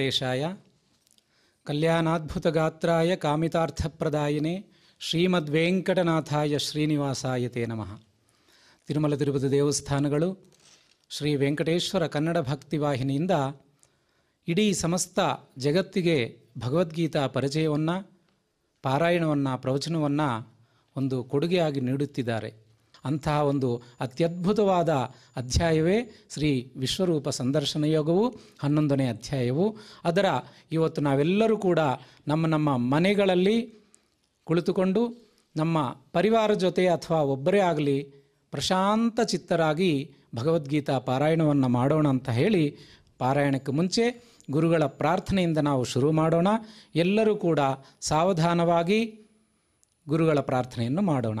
ವೆಂಕಟೇಶಾಯ ಕಲ್ಯಾಣಾದ್ಭುತಗಾತ್ರಾಯ ಕಾಮಿತಾರ್ಥಪ್ರದಾಯಿನೇ ಶ್ರೀಮದ್ವೆಂಕಟನಾಥಾಯ ಶ್ರೀನಿವಾಸಾಯ ತೇ ನಮಃ ತಿರುಮಲ ತಿರುಪತಿ ದೇವಸ್ಥಾನಗಳು ಶ್ರೀ ವೆಂಕಟೇಶ್ವರ ಕನ್ನಡ ಭಕ್ತಿ ವಾಹಿನಿಯಿಂದ ಇಡೀ ಸಮಸ್ತ ಜಗತ್ತಿಗೆ ಭಗವದ್ಗೀತಾ ಪರಿಚಯವನ್ನು ಪಾರಾಯಣವನ್ನು ಪ್ರವಚನವನ್ನು ಒಂದು ಕೊಡುಗೆಯಾಗಿ ನೀಡುತ್ತಿದ್ದಾರೆ ಅಂತಹ ಒಂದು ಅತ್ಯದ್ಭುತವಾದ ಅಧ್ಯಾಯವೇ ಶ್ರೀ ವಿಶ್ವರೂಪ ಸಂದರ್ಶನ ಯೋಗವು ಹನ್ನೊಂದನೇ ಅಧ್ಯಾಯವು ಅದರ ಇವತ್ತು ನಾವೆಲ್ಲರೂ ಕೂಡ ನಮ್ಮ ನಮ್ಮ ಮನೆಗಳಲ್ಲಿ ಕುಳಿತುಕೊಂಡು ನಮ್ಮ ಪರಿವಾರ ಜೊತೆ ಅಥವಾ ಒಬ್ಬರೇ ಆಗಲಿ ಪ್ರಶಾಂತ ಚಿತ್ತರಾಗಿ ಭಗವದ್ಗೀತಾ ಪಾರಾಯಣವನ್ನು ಮಾಡೋಣ ಅಂತ ಹೇಳಿ ಪಾರಾಯಣಕ್ಕೆ ಮುಂಚೆ ಗುರುಗಳ ಪ್ರಾರ್ಥನೆಯಿಂದ ನಾವು ಶುರು ಮಾಡೋಣ ಎಲ್ಲರೂ ಕೂಡ ಸಾವಧಾನವಾಗಿ ಗುರುಗಳ ಪ್ರಾರ್ಥನೆಯನ್ನು ಮಾಡೋಣ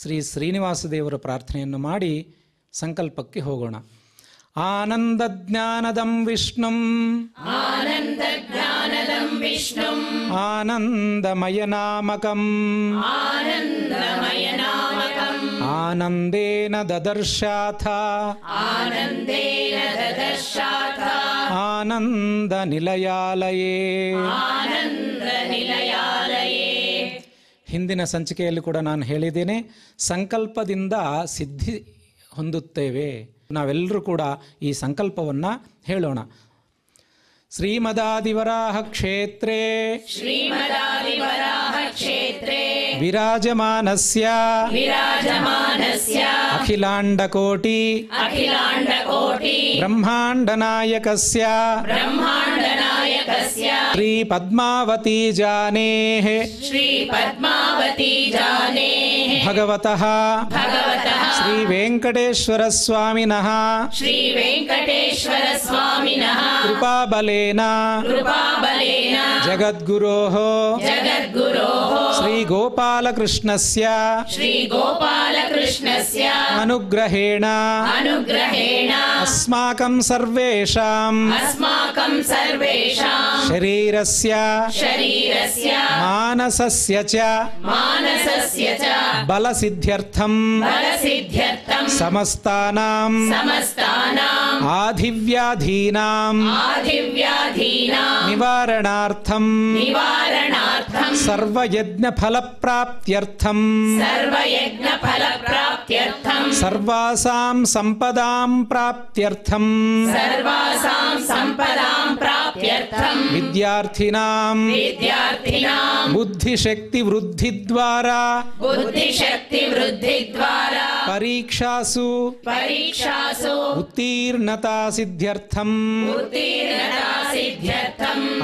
ಶ್ರೀ ಶ್ರೀನಿವಾಸ ದೇವರ ಪ್ರಾರ್ಥನೆಯನ್ನು ಮಾಡಿ ಸಂಕಲ್ಪಕ್ಕೆ ಹೋಗೋಣ ಆನಂದ ಜ್ಞಾನದಂ ವಿಷ್ಣುಂ ಆನಂದ ಜ್ಞಾನದಂ ವಿಷ್ಣುಂ ಆನಂದಮಯ ನಾಮಕಂ ಆನಂದಮಯ ನಾಮಕಂ ಆನಂದೇನ ದದರ್ಶಾಥ ಆನಂದೇನ ದದರ್ಶಾಥ ಆನಂದ ನಿಲಯಾಲಯೇ ಆನಂದ ನಿಲಯ ಹಿಂದಿನ ಸಂಚಿಕೆಯಲ್ಲಿ ಕೂಡ ನಾನು ಹೇಳಿದ್ದೇನೆ ಸಂಕಲ್ಪದಿಂದ ಸಿದ್ಧಿ ಹೊಂದುತ್ತೇವೆ ನಾವೆಲ್ಲರೂ ಕೂಡ ಈ ಸಂಕಲ್ಪವನ್ನು ಹೇಳೋಣ ಶ್ರೀಮದಾದಿವರಾಹ ಕ್ಷೇತ್ರೇ ಶ್ರೀಮದಾದಿವರಾಹ ಕ್ಷೇತ್ರೇ ವಿರಾಜಮಾನಸ್ಯ ವಿರಾಜಮಾನಸ್ಯ ಅಖಿಲಾಂಡಕೋಟಿ ಅಖಿಲಾಂಡಕೋಟಿ ಬ್ರಹ್ಮಾಂಡನಾಯಕಸ್ಯ ಬ್ರಹ್ಮಾಂಡನಾಯಕಸ್ಯ ಶ್ರೀ ಪದ್ಮಾವತಿ ಜಾನೇಹೇ ಶ್ರೀ ಪದ್ಮಾ भगवत श्रीवेङ्कटेश्वरस्वामिनः श्रीवेङ्कटेश्वरस्वामिनः कृपाबलेन जगद्गुरोः श्रीगोपालकृष्णस्य श्रीगोपालकृष्णस्य अनुग्रहेण अस्माकं सर्वेषाम् शरीरस्य शरीरस्य मानसस्य च मानसस्य च बलसिद्ध्यर्थम् సిద్ధ్యర్థం సమస్తానాం సమస్తానాం ఆధివ్యాధీనాం ఆధివ్యాధీనాం నివారణార్థం నివారణార్థం సర్వయజ్ఞ ఫలప్రాప్త్యర్థం సర్వయజ్ఞ ఫలప్రాప్త్యర్థం సర్వాసాం సంపదాం ప్రాప్త్యర్థం సర్వాసాం సంపదాం ప్రాప్త్యర్థం విద్యార్థినాం విద్యార్థినాం బుద్ధిశక్తి వృద్ధి ద్వారా బుద్ధిశక్తి వృద్ధి ద్వారా परीक्षासु परीक्षासु उत्तीर्णता सिद्ध्यर्थम्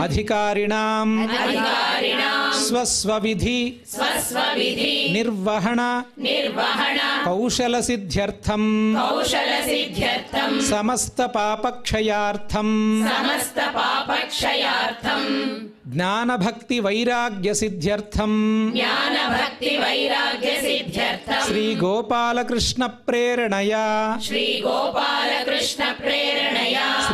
अधिकारिणाम् स्वस्वविधि स्वस्वविधि निर्वहण निर्वहण कौशलसिद्ध्यर्थम् कौशलसिद्ध्यर्थम् समस्तपापक्षयार्थम् समस्तपापक्षयार्थम् ज्ञान भक्ति वैराग्य सिद्ध्यर्थम ज्ञान भक्ति वैराग्य सिद्ध्यर्थम श्री गोपाल कृष्ण प्रेरणया श्री गोपाल कृष्ण प्रेरणया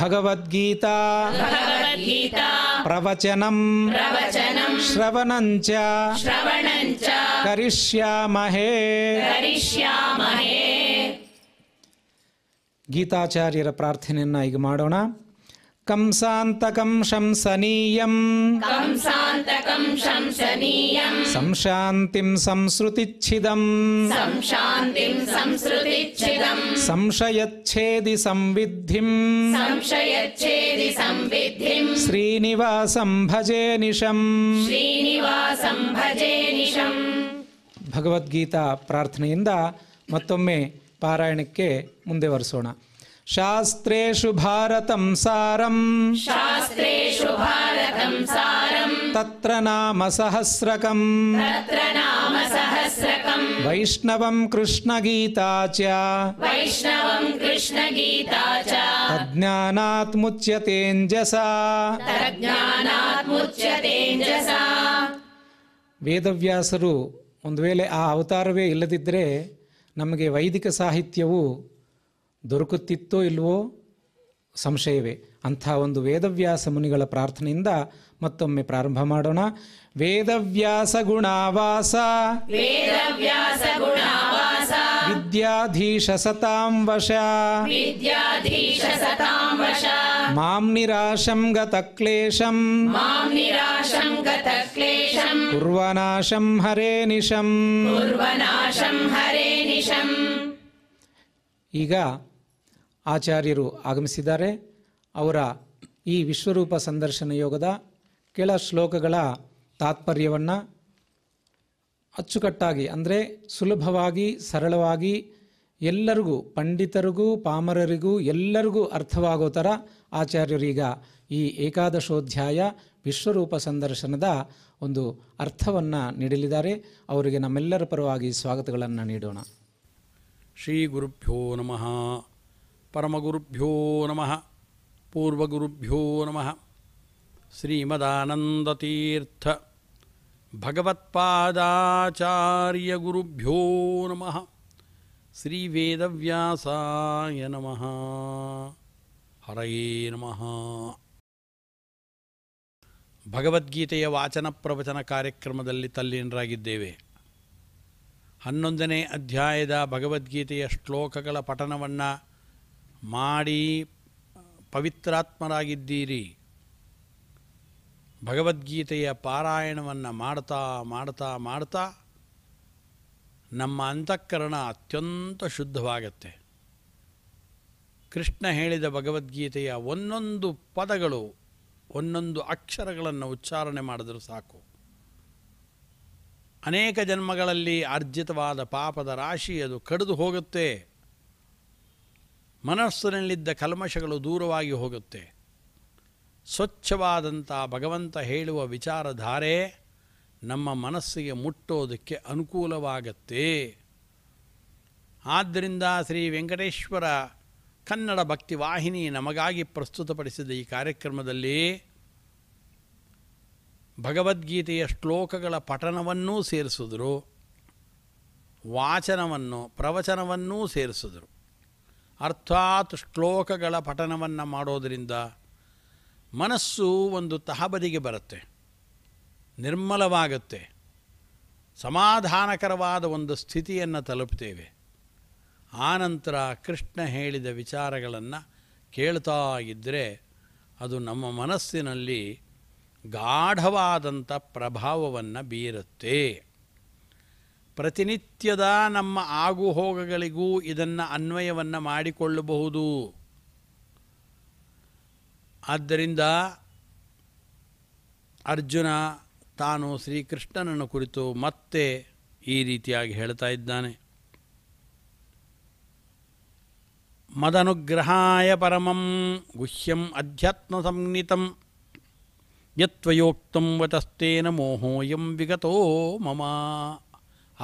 ಭಗವದ್ಗೀತಾ ಪ್ರವಚನ ಶ್ರವಣಂಚ ಕರಿಷ್ಯಾಮಹೇ ಗೀತಾಚಾರ್ಯರ ಪ್ರಾರ್ಥನೆಯನ್ನ ಈಗ ಮಾಡೋಣ ಕಂಸಾಂತಕಂ ಶಂಸನೀಯಂ ಕಂಸಾಂತಕಂ ಶಂಸನೀಯಂ ಸಂಶಾಂತಿಂ ಸಂಸೃತಿಚ್ಛಿದಂ ಸಂಶಾಂತಿಂ ಸಂಸೃತಿಚ್ಛಿದಂ ಸಂಶಯಚ್ಛೇದಿ ಸಂವಿದ್ಧಿಂ ಸಂಶಯಚ್ಛೇದಿ ಸಂವಿದ್ಧಿಂ ಶ್ರೀನಿವಾಸಂ ಭಜೆ ನಿಶಂ ಶ್ರೀನಿವಾಸಂ ಭಜೆ ಭಗವದ್ಗೀತಾ ಪ್ರಾರ್ಥನೆಯಿಂದ ಮತ್ತೊಮ್ಮೆ ಪಾರಾಯಣಕ್ಕೆ ಮುಂದೆ ವರೆಸೋಣ ಶಾಸ್ತ್ರು ಭಾರತಂ ಸಾರಂ ಶಾಸ್ತ್ರು ಭಾರತಂ ಸಾರಂ ತತ್ರ ನಾಮ ಸಹಸ್ರಕಂ ತತ್ರ ನಾಮ ಸಹಸ್ರಕಂ ವೈಷ್ಣವಂ ಕೃಷ್ಣ ಗೀತಾ ಚ ವೈಷ್ಣವಂ ಕೃಷ್ಣ ಗೀತಾ ಚ ಮುಚ್ಯತೆಂಜಸ ಮುಚ್ಯತೆಂಜಸ ವೇದವ್ಯಾಸರು ಒಂದು ವೇಳೆ ಆ ಅವತಾರವೇ ಇಲ್ಲದಿದ್ದರೆ ನಮಗೆ ವೈದಿಕ ಸಾಹಿತ್ಯವು ದೊರಕುತ್ತಿತ್ತೋ ಇಲ್ವೋ ಸಂಶಯವೇ ಅಂಥ ಒಂದು ವೇದವ್ಯಾಸ ಮುನಿಗಳ ಪ್ರಾರ್ಥನೆಯಿಂದ ಮತ್ತೊಮ್ಮೆ ಪ್ರಾರಂಭ ಮಾಡೋಣ ವೇದವ್ಯಾಸ ಗುಣಾವಾಸ ವೇದವ್ಯಾಸ ಗುಣಾವಾಸ ವಿದ್ಯಾಧೀಶ ಸತಾಂ ವಶ ವಿದ್ಯಾಧೀಶ ಸತಾಂ ವಶ ಮಾಂ ನಿರಾಶಂ ಗತಕ್ಲೇಶಂ ಮಾಂ ನಿರಾಶಂ ಗತಕ್ಲೇಶಂ ಕುರ್ವನಾಶಂ ಹರೇ ನಿಶಂ ಕುರ್ವನಾಶಂ ಹರೇ ನಿಶಂ ಈಗ ಆಚಾರ್ಯರು ಆಗಮಿಸಿದ್ದಾರೆ ಅವರ ಈ ವಿಶ್ವರೂಪ ಸಂದರ್ಶನ ಯೋಗದ ಕೆಳ ಶ್ಲೋಕಗಳ ತಾತ್ಪರ್ಯವನ್ನು ಅಚ್ಚುಕಟ್ಟಾಗಿ ಅಂದರೆ ಸುಲಭವಾಗಿ ಸರಳವಾಗಿ ಎಲ್ಲರಿಗೂ ಪಂಡಿತರಿಗೂ ಪಾಮರರಿಗೂ ಎಲ್ಲರಿಗೂ ಅರ್ಥವಾಗೋ ಥರ ಆಚಾರ್ಯರೀಗ ಈ ಏಕಾದಶೋಧ್ಯಾಯ ವಿಶ್ವರೂಪ ಸಂದರ್ಶನದ ಒಂದು ಅರ್ಥವನ್ನು ನೀಡಲಿದ್ದಾರೆ ಅವರಿಗೆ ನಮ್ಮೆಲ್ಲರ ಪರವಾಗಿ ಸ್ವಾಗತಗಳನ್ನು ನೀಡೋಣ ಶ್ರೀಗುರುಭ್ಯೋ ನಮಃ ಪರಮಗುರುಭ್ಯೋ ನಮಃ ಪೂರ್ವಗುರುಭ್ಯೋ ನಮಃ ಶ್ರೀಮದಾನಂದತೀರ್ಥ ಗುರುಭ್ಯೋ ನಮಃ ಶ್ರೀವೇದವ್ಯಾಸಾಯ ನಮಃ ಹರಯೇ ನಮಃ ಭಗವದ್ಗೀತೆಯ ವಾಚನ ಪ್ರವಚನ ಕಾರ್ಯಕ್ರಮದಲ್ಲಿ ತಲ್ಲೀನರಾಗಿದ್ದೇವೆ ಹನ್ನೊಂದನೇ ಅಧ್ಯಾಯದ ಭಗವದ್ಗೀತೆಯ ಶ್ಲೋಕಗಳ ಪಠನವನ್ನು ಮಾಡಿ ಪವಿತ್ರಾತ್ಮರಾಗಿದ್ದೀರಿ ಭಗವದ್ಗೀತೆಯ ಪಾರಾಯಣವನ್ನು ಮಾಡ್ತಾ ಮಾಡ್ತಾ ಮಾಡ್ತಾ ನಮ್ಮ ಅಂತಃಕರಣ ಅತ್ಯಂತ ಶುದ್ಧವಾಗತ್ತೆ ಕೃಷ್ಣ ಹೇಳಿದ ಭಗವದ್ಗೀತೆಯ ಒಂದೊಂದು ಪದಗಳು ಒಂದೊಂದು ಅಕ್ಷರಗಳನ್ನು ಉಚ್ಚಾರಣೆ ಮಾಡಿದ್ರೂ ಸಾಕು ಅನೇಕ ಜನ್ಮಗಳಲ್ಲಿ ಅರ್ಜಿತವಾದ ಪಾಪದ ರಾಶಿ ಅದು ಕಡಿದು ಹೋಗುತ್ತೆ ಮನಸ್ಸಿನಲ್ಲಿದ್ದ ಕಲ್ಮಶಗಳು ದೂರವಾಗಿ ಹೋಗುತ್ತೆ ಸ್ವಚ್ಛವಾದಂಥ ಭಗವಂತ ಹೇಳುವ ವಿಚಾರಧಾರೆ ನಮ್ಮ ಮನಸ್ಸಿಗೆ ಮುಟ್ಟೋದಕ್ಕೆ ಅನುಕೂಲವಾಗತ್ತೆ ಆದ್ದರಿಂದ ಶ್ರೀ ವೆಂಕಟೇಶ್ವರ ಕನ್ನಡ ಭಕ್ತಿ ವಾಹಿನಿ ನಮಗಾಗಿ ಪ್ರಸ್ತುತಪಡಿಸಿದ ಈ ಕಾರ್ಯಕ್ರಮದಲ್ಲಿ ಭಗವದ್ಗೀತೆಯ ಶ್ಲೋಕಗಳ ಪಠನವನ್ನೂ ಸೇರಿಸಿದ್ರು ವಾಚನವನ್ನು ಪ್ರವಚನವನ್ನೂ ಸೇರಿಸಿದ್ರು ಅರ್ಥಾತ್ ಶ್ಲೋಕಗಳ ಪಠನವನ್ನು ಮಾಡೋದರಿಂದ ಮನಸ್ಸು ಒಂದು ತಹಬದಿಗೆ ಬರುತ್ತೆ ನಿರ್ಮಲವಾಗುತ್ತೆ ಸಮಾಧಾನಕರವಾದ ಒಂದು ಸ್ಥಿತಿಯನ್ನು ತಲುಪ್ತೇವೆ ಆನಂತರ ಕೃಷ್ಣ ಹೇಳಿದ ವಿಚಾರಗಳನ್ನು ಕೇಳ್ತಾ ಇದ್ದರೆ ಅದು ನಮ್ಮ ಮನಸ್ಸಿನಲ್ಲಿ ಗಾಢವಾದಂಥ ಪ್ರಭಾವವನ್ನು ಬೀರುತ್ತೆ ಪ್ರತಿನಿತ್ಯದ ನಮ್ಮ ಆಗುಹೋಗಗಳಿಗೂ ಇದನ್ನು ಅನ್ವಯವನ್ನು ಮಾಡಿಕೊಳ್ಳಬಹುದು ಆದ್ದರಿಂದ ಅರ್ಜುನ ತಾನು ಶ್ರೀಕೃಷ್ಣನನ್ನು ಕುರಿತು ಮತ್ತೆ ಈ ರೀತಿಯಾಗಿ ಹೇಳ್ತಾ ಇದ್ದಾನೆ ಮದನುಗ್ರಹಾಯ ಪರಮಂ ಗುಹ್ಯಂ ಅಧ್ಯಾತ್ಮ ಸಂನಿತಂ ಯತ್ವಯೋಕ್ತಂ ವತಸ್ತೇನ ಮೋಹೋಯಂ ವಿಗತೋ ಮಮ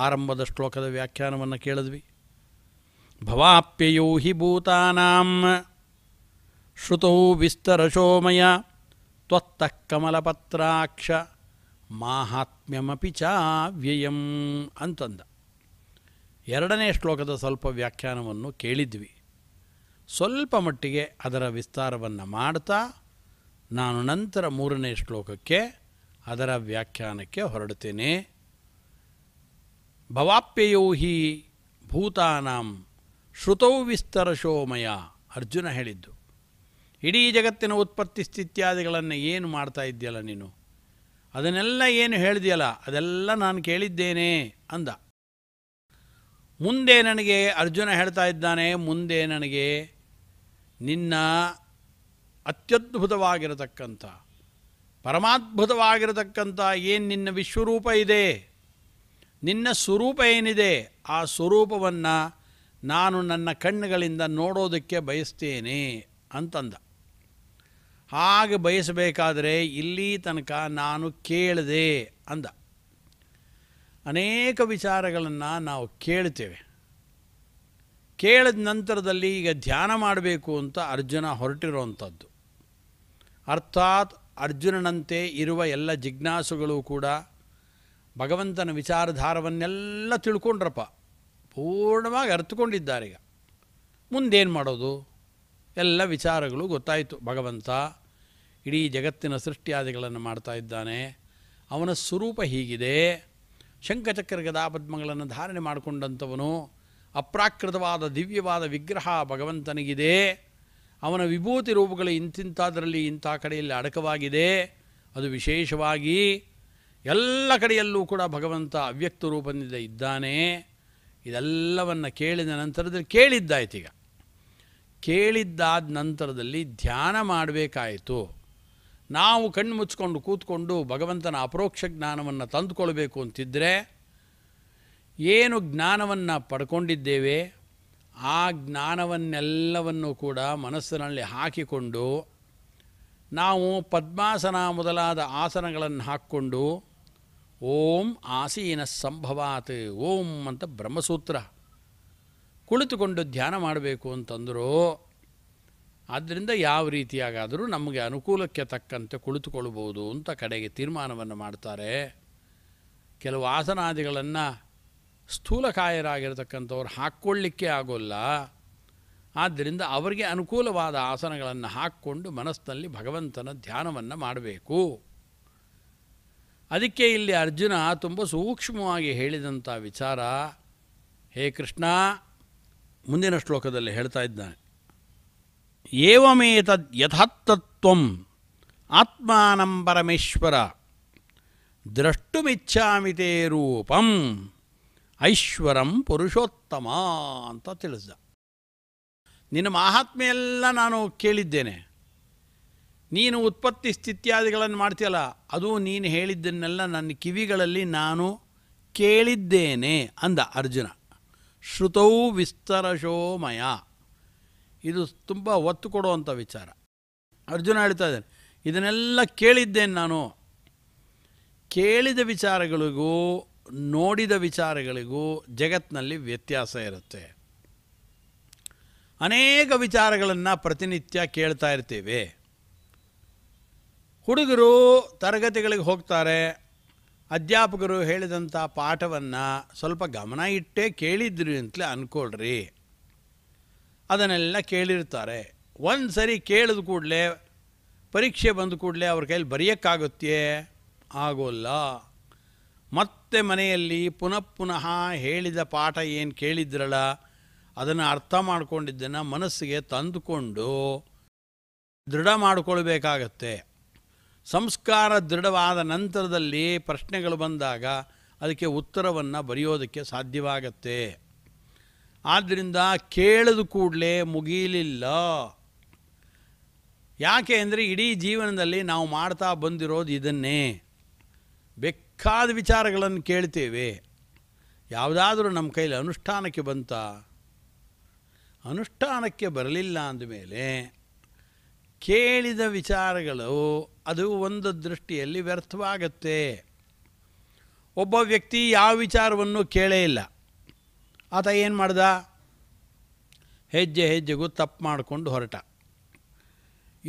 ಆರಂಭದ ಶ್ಲೋಕದ ವ್ಯಾಖ್ಯಾನವನ್ನು ಕೇಳಿದ್ವಿ ಭವಾಪ್ಯಯೋ ಹಿ ಭೂತಾನಾಂ ಶ್ರುತೌ ವಿಸ್ತರಶೋಮಯ ತ್ವತ್ತಃ ಕಮಲಪತ್ರಾಕ್ಷ ಮಾಹಾತ್ಮ್ಯಮಪಿ ವ್ಯಯಂ ಅಂತಂದ ಎರಡನೇ ಶ್ಲೋಕದ ಸ್ವಲ್ಪ ವ್ಯಾಖ್ಯಾನವನ್ನು ಕೇಳಿದ್ವಿ ಸ್ವಲ್ಪ ಮಟ್ಟಿಗೆ ಅದರ ವಿಸ್ತಾರವನ್ನು ಮಾಡ್ತಾ ನಾನು ನಂತರ ಮೂರನೇ ಶ್ಲೋಕಕ್ಕೆ ಅದರ ವ್ಯಾಖ್ಯಾನಕ್ಕೆ ಹೊರಡ್ತೇನೆ ಭವಾಪ್ಯಯೋ ಹಿ ಭೂತಾನಾಂ ಶ್ರುತೌ ವಿಸ್ತರಶೋಮಯ ಅರ್ಜುನ ಹೇಳಿದ್ದು ಇಡೀ ಜಗತ್ತಿನ ಉತ್ಪತ್ತಿ ಸ್ಥಿತ್ಯಾದಿಗಳನ್ನು ಏನು ಮಾಡ್ತಾ ಇದ್ದೀಯಲ್ಲ ನೀನು ಅದನ್ನೆಲ್ಲ ಏನು ಹೇಳಿದೆಯಲ್ಲ ಅದೆಲ್ಲ ನಾನು ಕೇಳಿದ್ದೇನೆ ಅಂದ ಮುಂದೆ ನನಗೆ ಅರ್ಜುನ ಹೇಳ್ತಾ ಇದ್ದಾನೆ ಮುಂದೆ ನನಗೆ ನಿನ್ನ ಅತ್ಯದ್ಭುತವಾಗಿರತಕ್ಕಂಥ ಪರಮಾದ್ಭುತವಾಗಿರತಕ್ಕಂಥ ಏನು ನಿನ್ನ ವಿಶ್ವರೂಪ ಇದೆ ನಿನ್ನ ಸ್ವರೂಪ ಏನಿದೆ ಆ ಸ್ವರೂಪವನ್ನು ನಾನು ನನ್ನ ಕಣ್ಣುಗಳಿಂದ ನೋಡೋದಕ್ಕೆ ಬಯಸ್ತೇನೆ ಅಂತಂದ ಹಾಗೆ ಬಯಸಬೇಕಾದರೆ ಇಲ್ಲಿ ತನಕ ನಾನು ಕೇಳಿದೆ ಅಂದ ಅನೇಕ ವಿಚಾರಗಳನ್ನು ನಾವು ಕೇಳ್ತೇವೆ ಕೇಳಿದ ನಂತರದಲ್ಲಿ ಈಗ ಧ್ಯಾನ ಮಾಡಬೇಕು ಅಂತ ಅರ್ಜುನ ಹೊರಟಿರೋವಂಥದ್ದು ಅರ್ಥಾತ್ ಅರ್ಜುನನಂತೆ ಇರುವ ಎಲ್ಲ ಜಿಜ್ಞಾಸುಗಳು ಕೂಡ ಭಗವಂತನ ವಿಚಾರಧಾರವನ್ನೆಲ್ಲ ತಿಳ್ಕೊಂಡ್ರಪ್ಪ ಪೂರ್ಣವಾಗಿ ಅರ್ಥಕೊಂಡಿದ್ದಾರೆ ಈಗ ಮುಂದೇನು ಮಾಡೋದು ಎಲ್ಲ ವಿಚಾರಗಳು ಗೊತ್ತಾಯಿತು ಭಗವಂತ ಇಡೀ ಜಗತ್ತಿನ ಸೃಷ್ಟಿಯಾದಿಗಳನ್ನು ಮಾಡ್ತಾ ಇದ್ದಾನೆ ಅವನ ಸ್ವರೂಪ ಹೀಗಿದೆ ಶಂಖಚಕ್ರ ಪದ್ಮಗಳನ್ನು ಧಾರಣೆ ಮಾಡಿಕೊಂಡಂಥವನು ಅಪ್ರಾಕೃತವಾದ ದಿವ್ಯವಾದ ವಿಗ್ರಹ ಭಗವಂತನಿಗಿದೆ ಅವನ ವಿಭೂತಿ ರೂಪಗಳು ಇಂತಿಂಥದ್ರಲ್ಲಿ ಇಂಥ ಕಡೆಯಲ್ಲಿ ಅಡಕವಾಗಿದೆ ಅದು ವಿಶೇಷವಾಗಿ ಎಲ್ಲ ಕಡೆಯಲ್ಲೂ ಕೂಡ ಭಗವಂತ ಅವ್ಯಕ್ತ ರೂಪದಿಂದ ಇದ್ದಾನೆ ಇದೆಲ್ಲವನ್ನು ಕೇಳಿದ ನಂತರದಲ್ಲಿ ಕೇಳಿದ್ದಾಯ್ತೀಗ ಕೇಳಿದ್ದಾದ ನಂತರದಲ್ಲಿ ಧ್ಯಾನ ಮಾಡಬೇಕಾಯಿತು ನಾವು ಕಣ್ಣು ಮುಚ್ಕೊಂಡು ಕೂತ್ಕೊಂಡು ಭಗವಂತನ ಅಪರೋಕ್ಷ ಜ್ಞಾನವನ್ನು ತಂದುಕೊಳ್ಬೇಕು ಅಂತಿದ್ದರೆ ಏನು ಜ್ಞಾನವನ್ನು ಪಡ್ಕೊಂಡಿದ್ದೇವೆ ಆ ಜ್ಞಾನವನ್ನೆಲ್ಲವನ್ನು ಕೂಡ ಮನಸ್ಸಿನಲ್ಲಿ ಹಾಕಿಕೊಂಡು ನಾವು ಪದ್ಮಾಸನ ಮೊದಲಾದ ಆಸನಗಳನ್ನು ಹಾಕ್ಕೊಂಡು ಓಂ ಆಸೀನ ಸಂಭವಾತ್ ಓಂ ಅಂತ ಬ್ರಹ್ಮಸೂತ್ರ ಕುಳಿತುಕೊಂಡು ಧ್ಯಾನ ಮಾಡಬೇಕು ಅಂತಂದರೂ ಆದ್ದರಿಂದ ಯಾವ ರೀತಿಯಾಗಾದರೂ ನಮಗೆ ಅನುಕೂಲಕ್ಕೆ ತಕ್ಕಂತೆ ಕುಳಿತುಕೊಳ್ಬೋದು ಅಂತ ಕಡೆಗೆ ತೀರ್ಮಾನವನ್ನು ಮಾಡ್ತಾರೆ ಕೆಲವು ಆಸನಾದಿಗಳನ್ನು ಸ್ಥೂಲಕಾಯರಾಗಿರ್ತಕ್ಕಂಥವ್ರು ಹಾಕ್ಕೊಳ್ಳಿಕ್ಕೆ ಆಗೋಲ್ಲ ಆದ್ದರಿಂದ ಅವರಿಗೆ ಅನುಕೂಲವಾದ ಆಸನಗಳನ್ನು ಹಾಕ್ಕೊಂಡು ಮನಸ್ಸಿನಲ್ಲಿ ಭಗವಂತನ ಧ್ಯಾನವನ್ನು ಮಾಡಬೇಕು ಅದಕ್ಕೆ ಇಲ್ಲಿ ಅರ್ಜುನ ತುಂಬ ಸೂಕ್ಷ್ಮವಾಗಿ ಹೇಳಿದಂಥ ವಿಚಾರ ಹೇ ಕೃಷ್ಣ ಮುಂದಿನ ಶ್ಲೋಕದಲ್ಲಿ ಹೇಳ್ತಾ ಇದ್ದಾನೆ ಏವಮೇತ ಯಥಾರ್ಥತ್ವ ಆತ್ಮಾನಂ ಪರಮೇಶ್ವರ ದ್ರಷ್ಟುಮಿಚ್ಛಾಮಿತೇ ರೂಪಂ ಐಶ್ವರಂ ಪುರುಷೋತ್ತಮ ಅಂತ ತಿಳಿಸ್ದ ನಿನ್ನ ಮಹಾತ್ಮೆ ಎಲ್ಲ ನಾನು ಕೇಳಿದ್ದೇನೆ ನೀನು ಉತ್ಪತ್ತಿ ಸ್ಥಿತ್ಯಾದಿಗಳನ್ನು ಮಾಡ್ತೀಯಲ್ಲ ಅದು ನೀನು ಹೇಳಿದ್ದನ್ನೆಲ್ಲ ನನ್ನ ಕಿವಿಗಳಲ್ಲಿ ನಾನು ಕೇಳಿದ್ದೇನೆ ಅಂದ ಅರ್ಜುನ ಶ್ರುತೌ ವಿಸ್ತರಶೋಮಯ ಇದು ತುಂಬ ಒತ್ತು ಕೊಡುವಂಥ ವಿಚಾರ ಅರ್ಜುನ ಹೇಳ್ತಾ ಇದ್ದಾನೆ ಇದನ್ನೆಲ್ಲ ಕೇಳಿದ್ದೇನೆ ನಾನು ಕೇಳಿದ ವಿಚಾರಗಳಿಗೂ ನೋಡಿದ ವಿಚಾರಗಳಿಗೂ ಜಗತ್ತಿನಲ್ಲಿ ವ್ಯತ್ಯಾಸ ಇರುತ್ತೆ ಅನೇಕ ವಿಚಾರಗಳನ್ನು ಪ್ರತಿನಿತ್ಯ ಕೇಳ್ತಾ ಇರ್ತೇವೆ ಹುಡುಗರು ತರಗತಿಗಳಿಗೆ ಹೋಗ್ತಾರೆ ಅಧ್ಯಾಪಕರು ಹೇಳಿದಂಥ ಪಾಠವನ್ನು ಸ್ವಲ್ಪ ಗಮನ ಇಟ್ಟೇ ಕೇಳಿದ್ರಿ ಅಂತಲೇ ಅಂದ್ಕೊಳ್ರಿ ಅದನ್ನೆಲ್ಲ ಕೇಳಿರ್ತಾರೆ ಒಂದು ಸರಿ ಕೇಳಿದ ಕೂಡಲೇ ಪರೀಕ್ಷೆ ಬಂದ ಕೂಡಲೇ ಅವ್ರ ಕೈಯಲ್ಲಿ ಬರೆಯೋಕ್ಕಾಗುತ್ತೆ ಆಗೋಲ್ಲ ಮತ್ತೆ ಮನೆಯಲ್ಲಿ ಪುನಃ ಪುನಃ ಹೇಳಿದ ಪಾಠ ಏನು ಕೇಳಿದ್ರಲ್ಲ ಅದನ್ನು ಅರ್ಥ ಮಾಡ್ಕೊಂಡಿದ್ದನ್ನು ಮನಸ್ಸಿಗೆ ತಂದುಕೊಂಡು ದೃಢ ಮಾಡಿಕೊಳ್ಬೇಕಾಗತ್ತೆ ಸಂಸ್ಕಾರ ದೃಢವಾದ ನಂತರದಲ್ಲಿ ಪ್ರಶ್ನೆಗಳು ಬಂದಾಗ ಅದಕ್ಕೆ ಉತ್ತರವನ್ನು ಬರೆಯೋದಕ್ಕೆ ಸಾಧ್ಯವಾಗತ್ತೆ ಆದ್ದರಿಂದ ಕೇಳಿದ ಕೂಡಲೇ ಮುಗಿಯಲಿಲ್ಲ ಯಾಕೆ ಅಂದರೆ ಇಡೀ ಜೀವನದಲ್ಲಿ ನಾವು ಮಾಡ್ತಾ ಬಂದಿರೋದು ಇದನ್ನೇ ಬೇಕಾದ ವಿಚಾರಗಳನ್ನು ಕೇಳ್ತೇವೆ ಯಾವುದಾದರೂ ನಮ್ಮ ಕೈಲಿ ಅನುಷ್ಠಾನಕ್ಕೆ ಬಂತ ಅನುಷ್ಠಾನಕ್ಕೆ ಬರಲಿಲ್ಲ ಅಂದಮೇಲೆ ಕೇಳಿದ ವಿಚಾರಗಳು ಅದು ಒಂದು ದೃಷ್ಟಿಯಲ್ಲಿ ವ್ಯರ್ಥವಾಗತ್ತೆ ಒಬ್ಬ ವ್ಯಕ್ತಿ ಯಾವ ವಿಚಾರವನ್ನು ಕೇಳೇ ಇಲ್ಲ ಆತ ಏನು ಮಾಡ್ದ ಹೆಜ್ಜೆ ಹೆಜ್ಜೆಗೂ ತಪ್ಪು ಮಾಡಿಕೊಂಡು ಹೊರಟ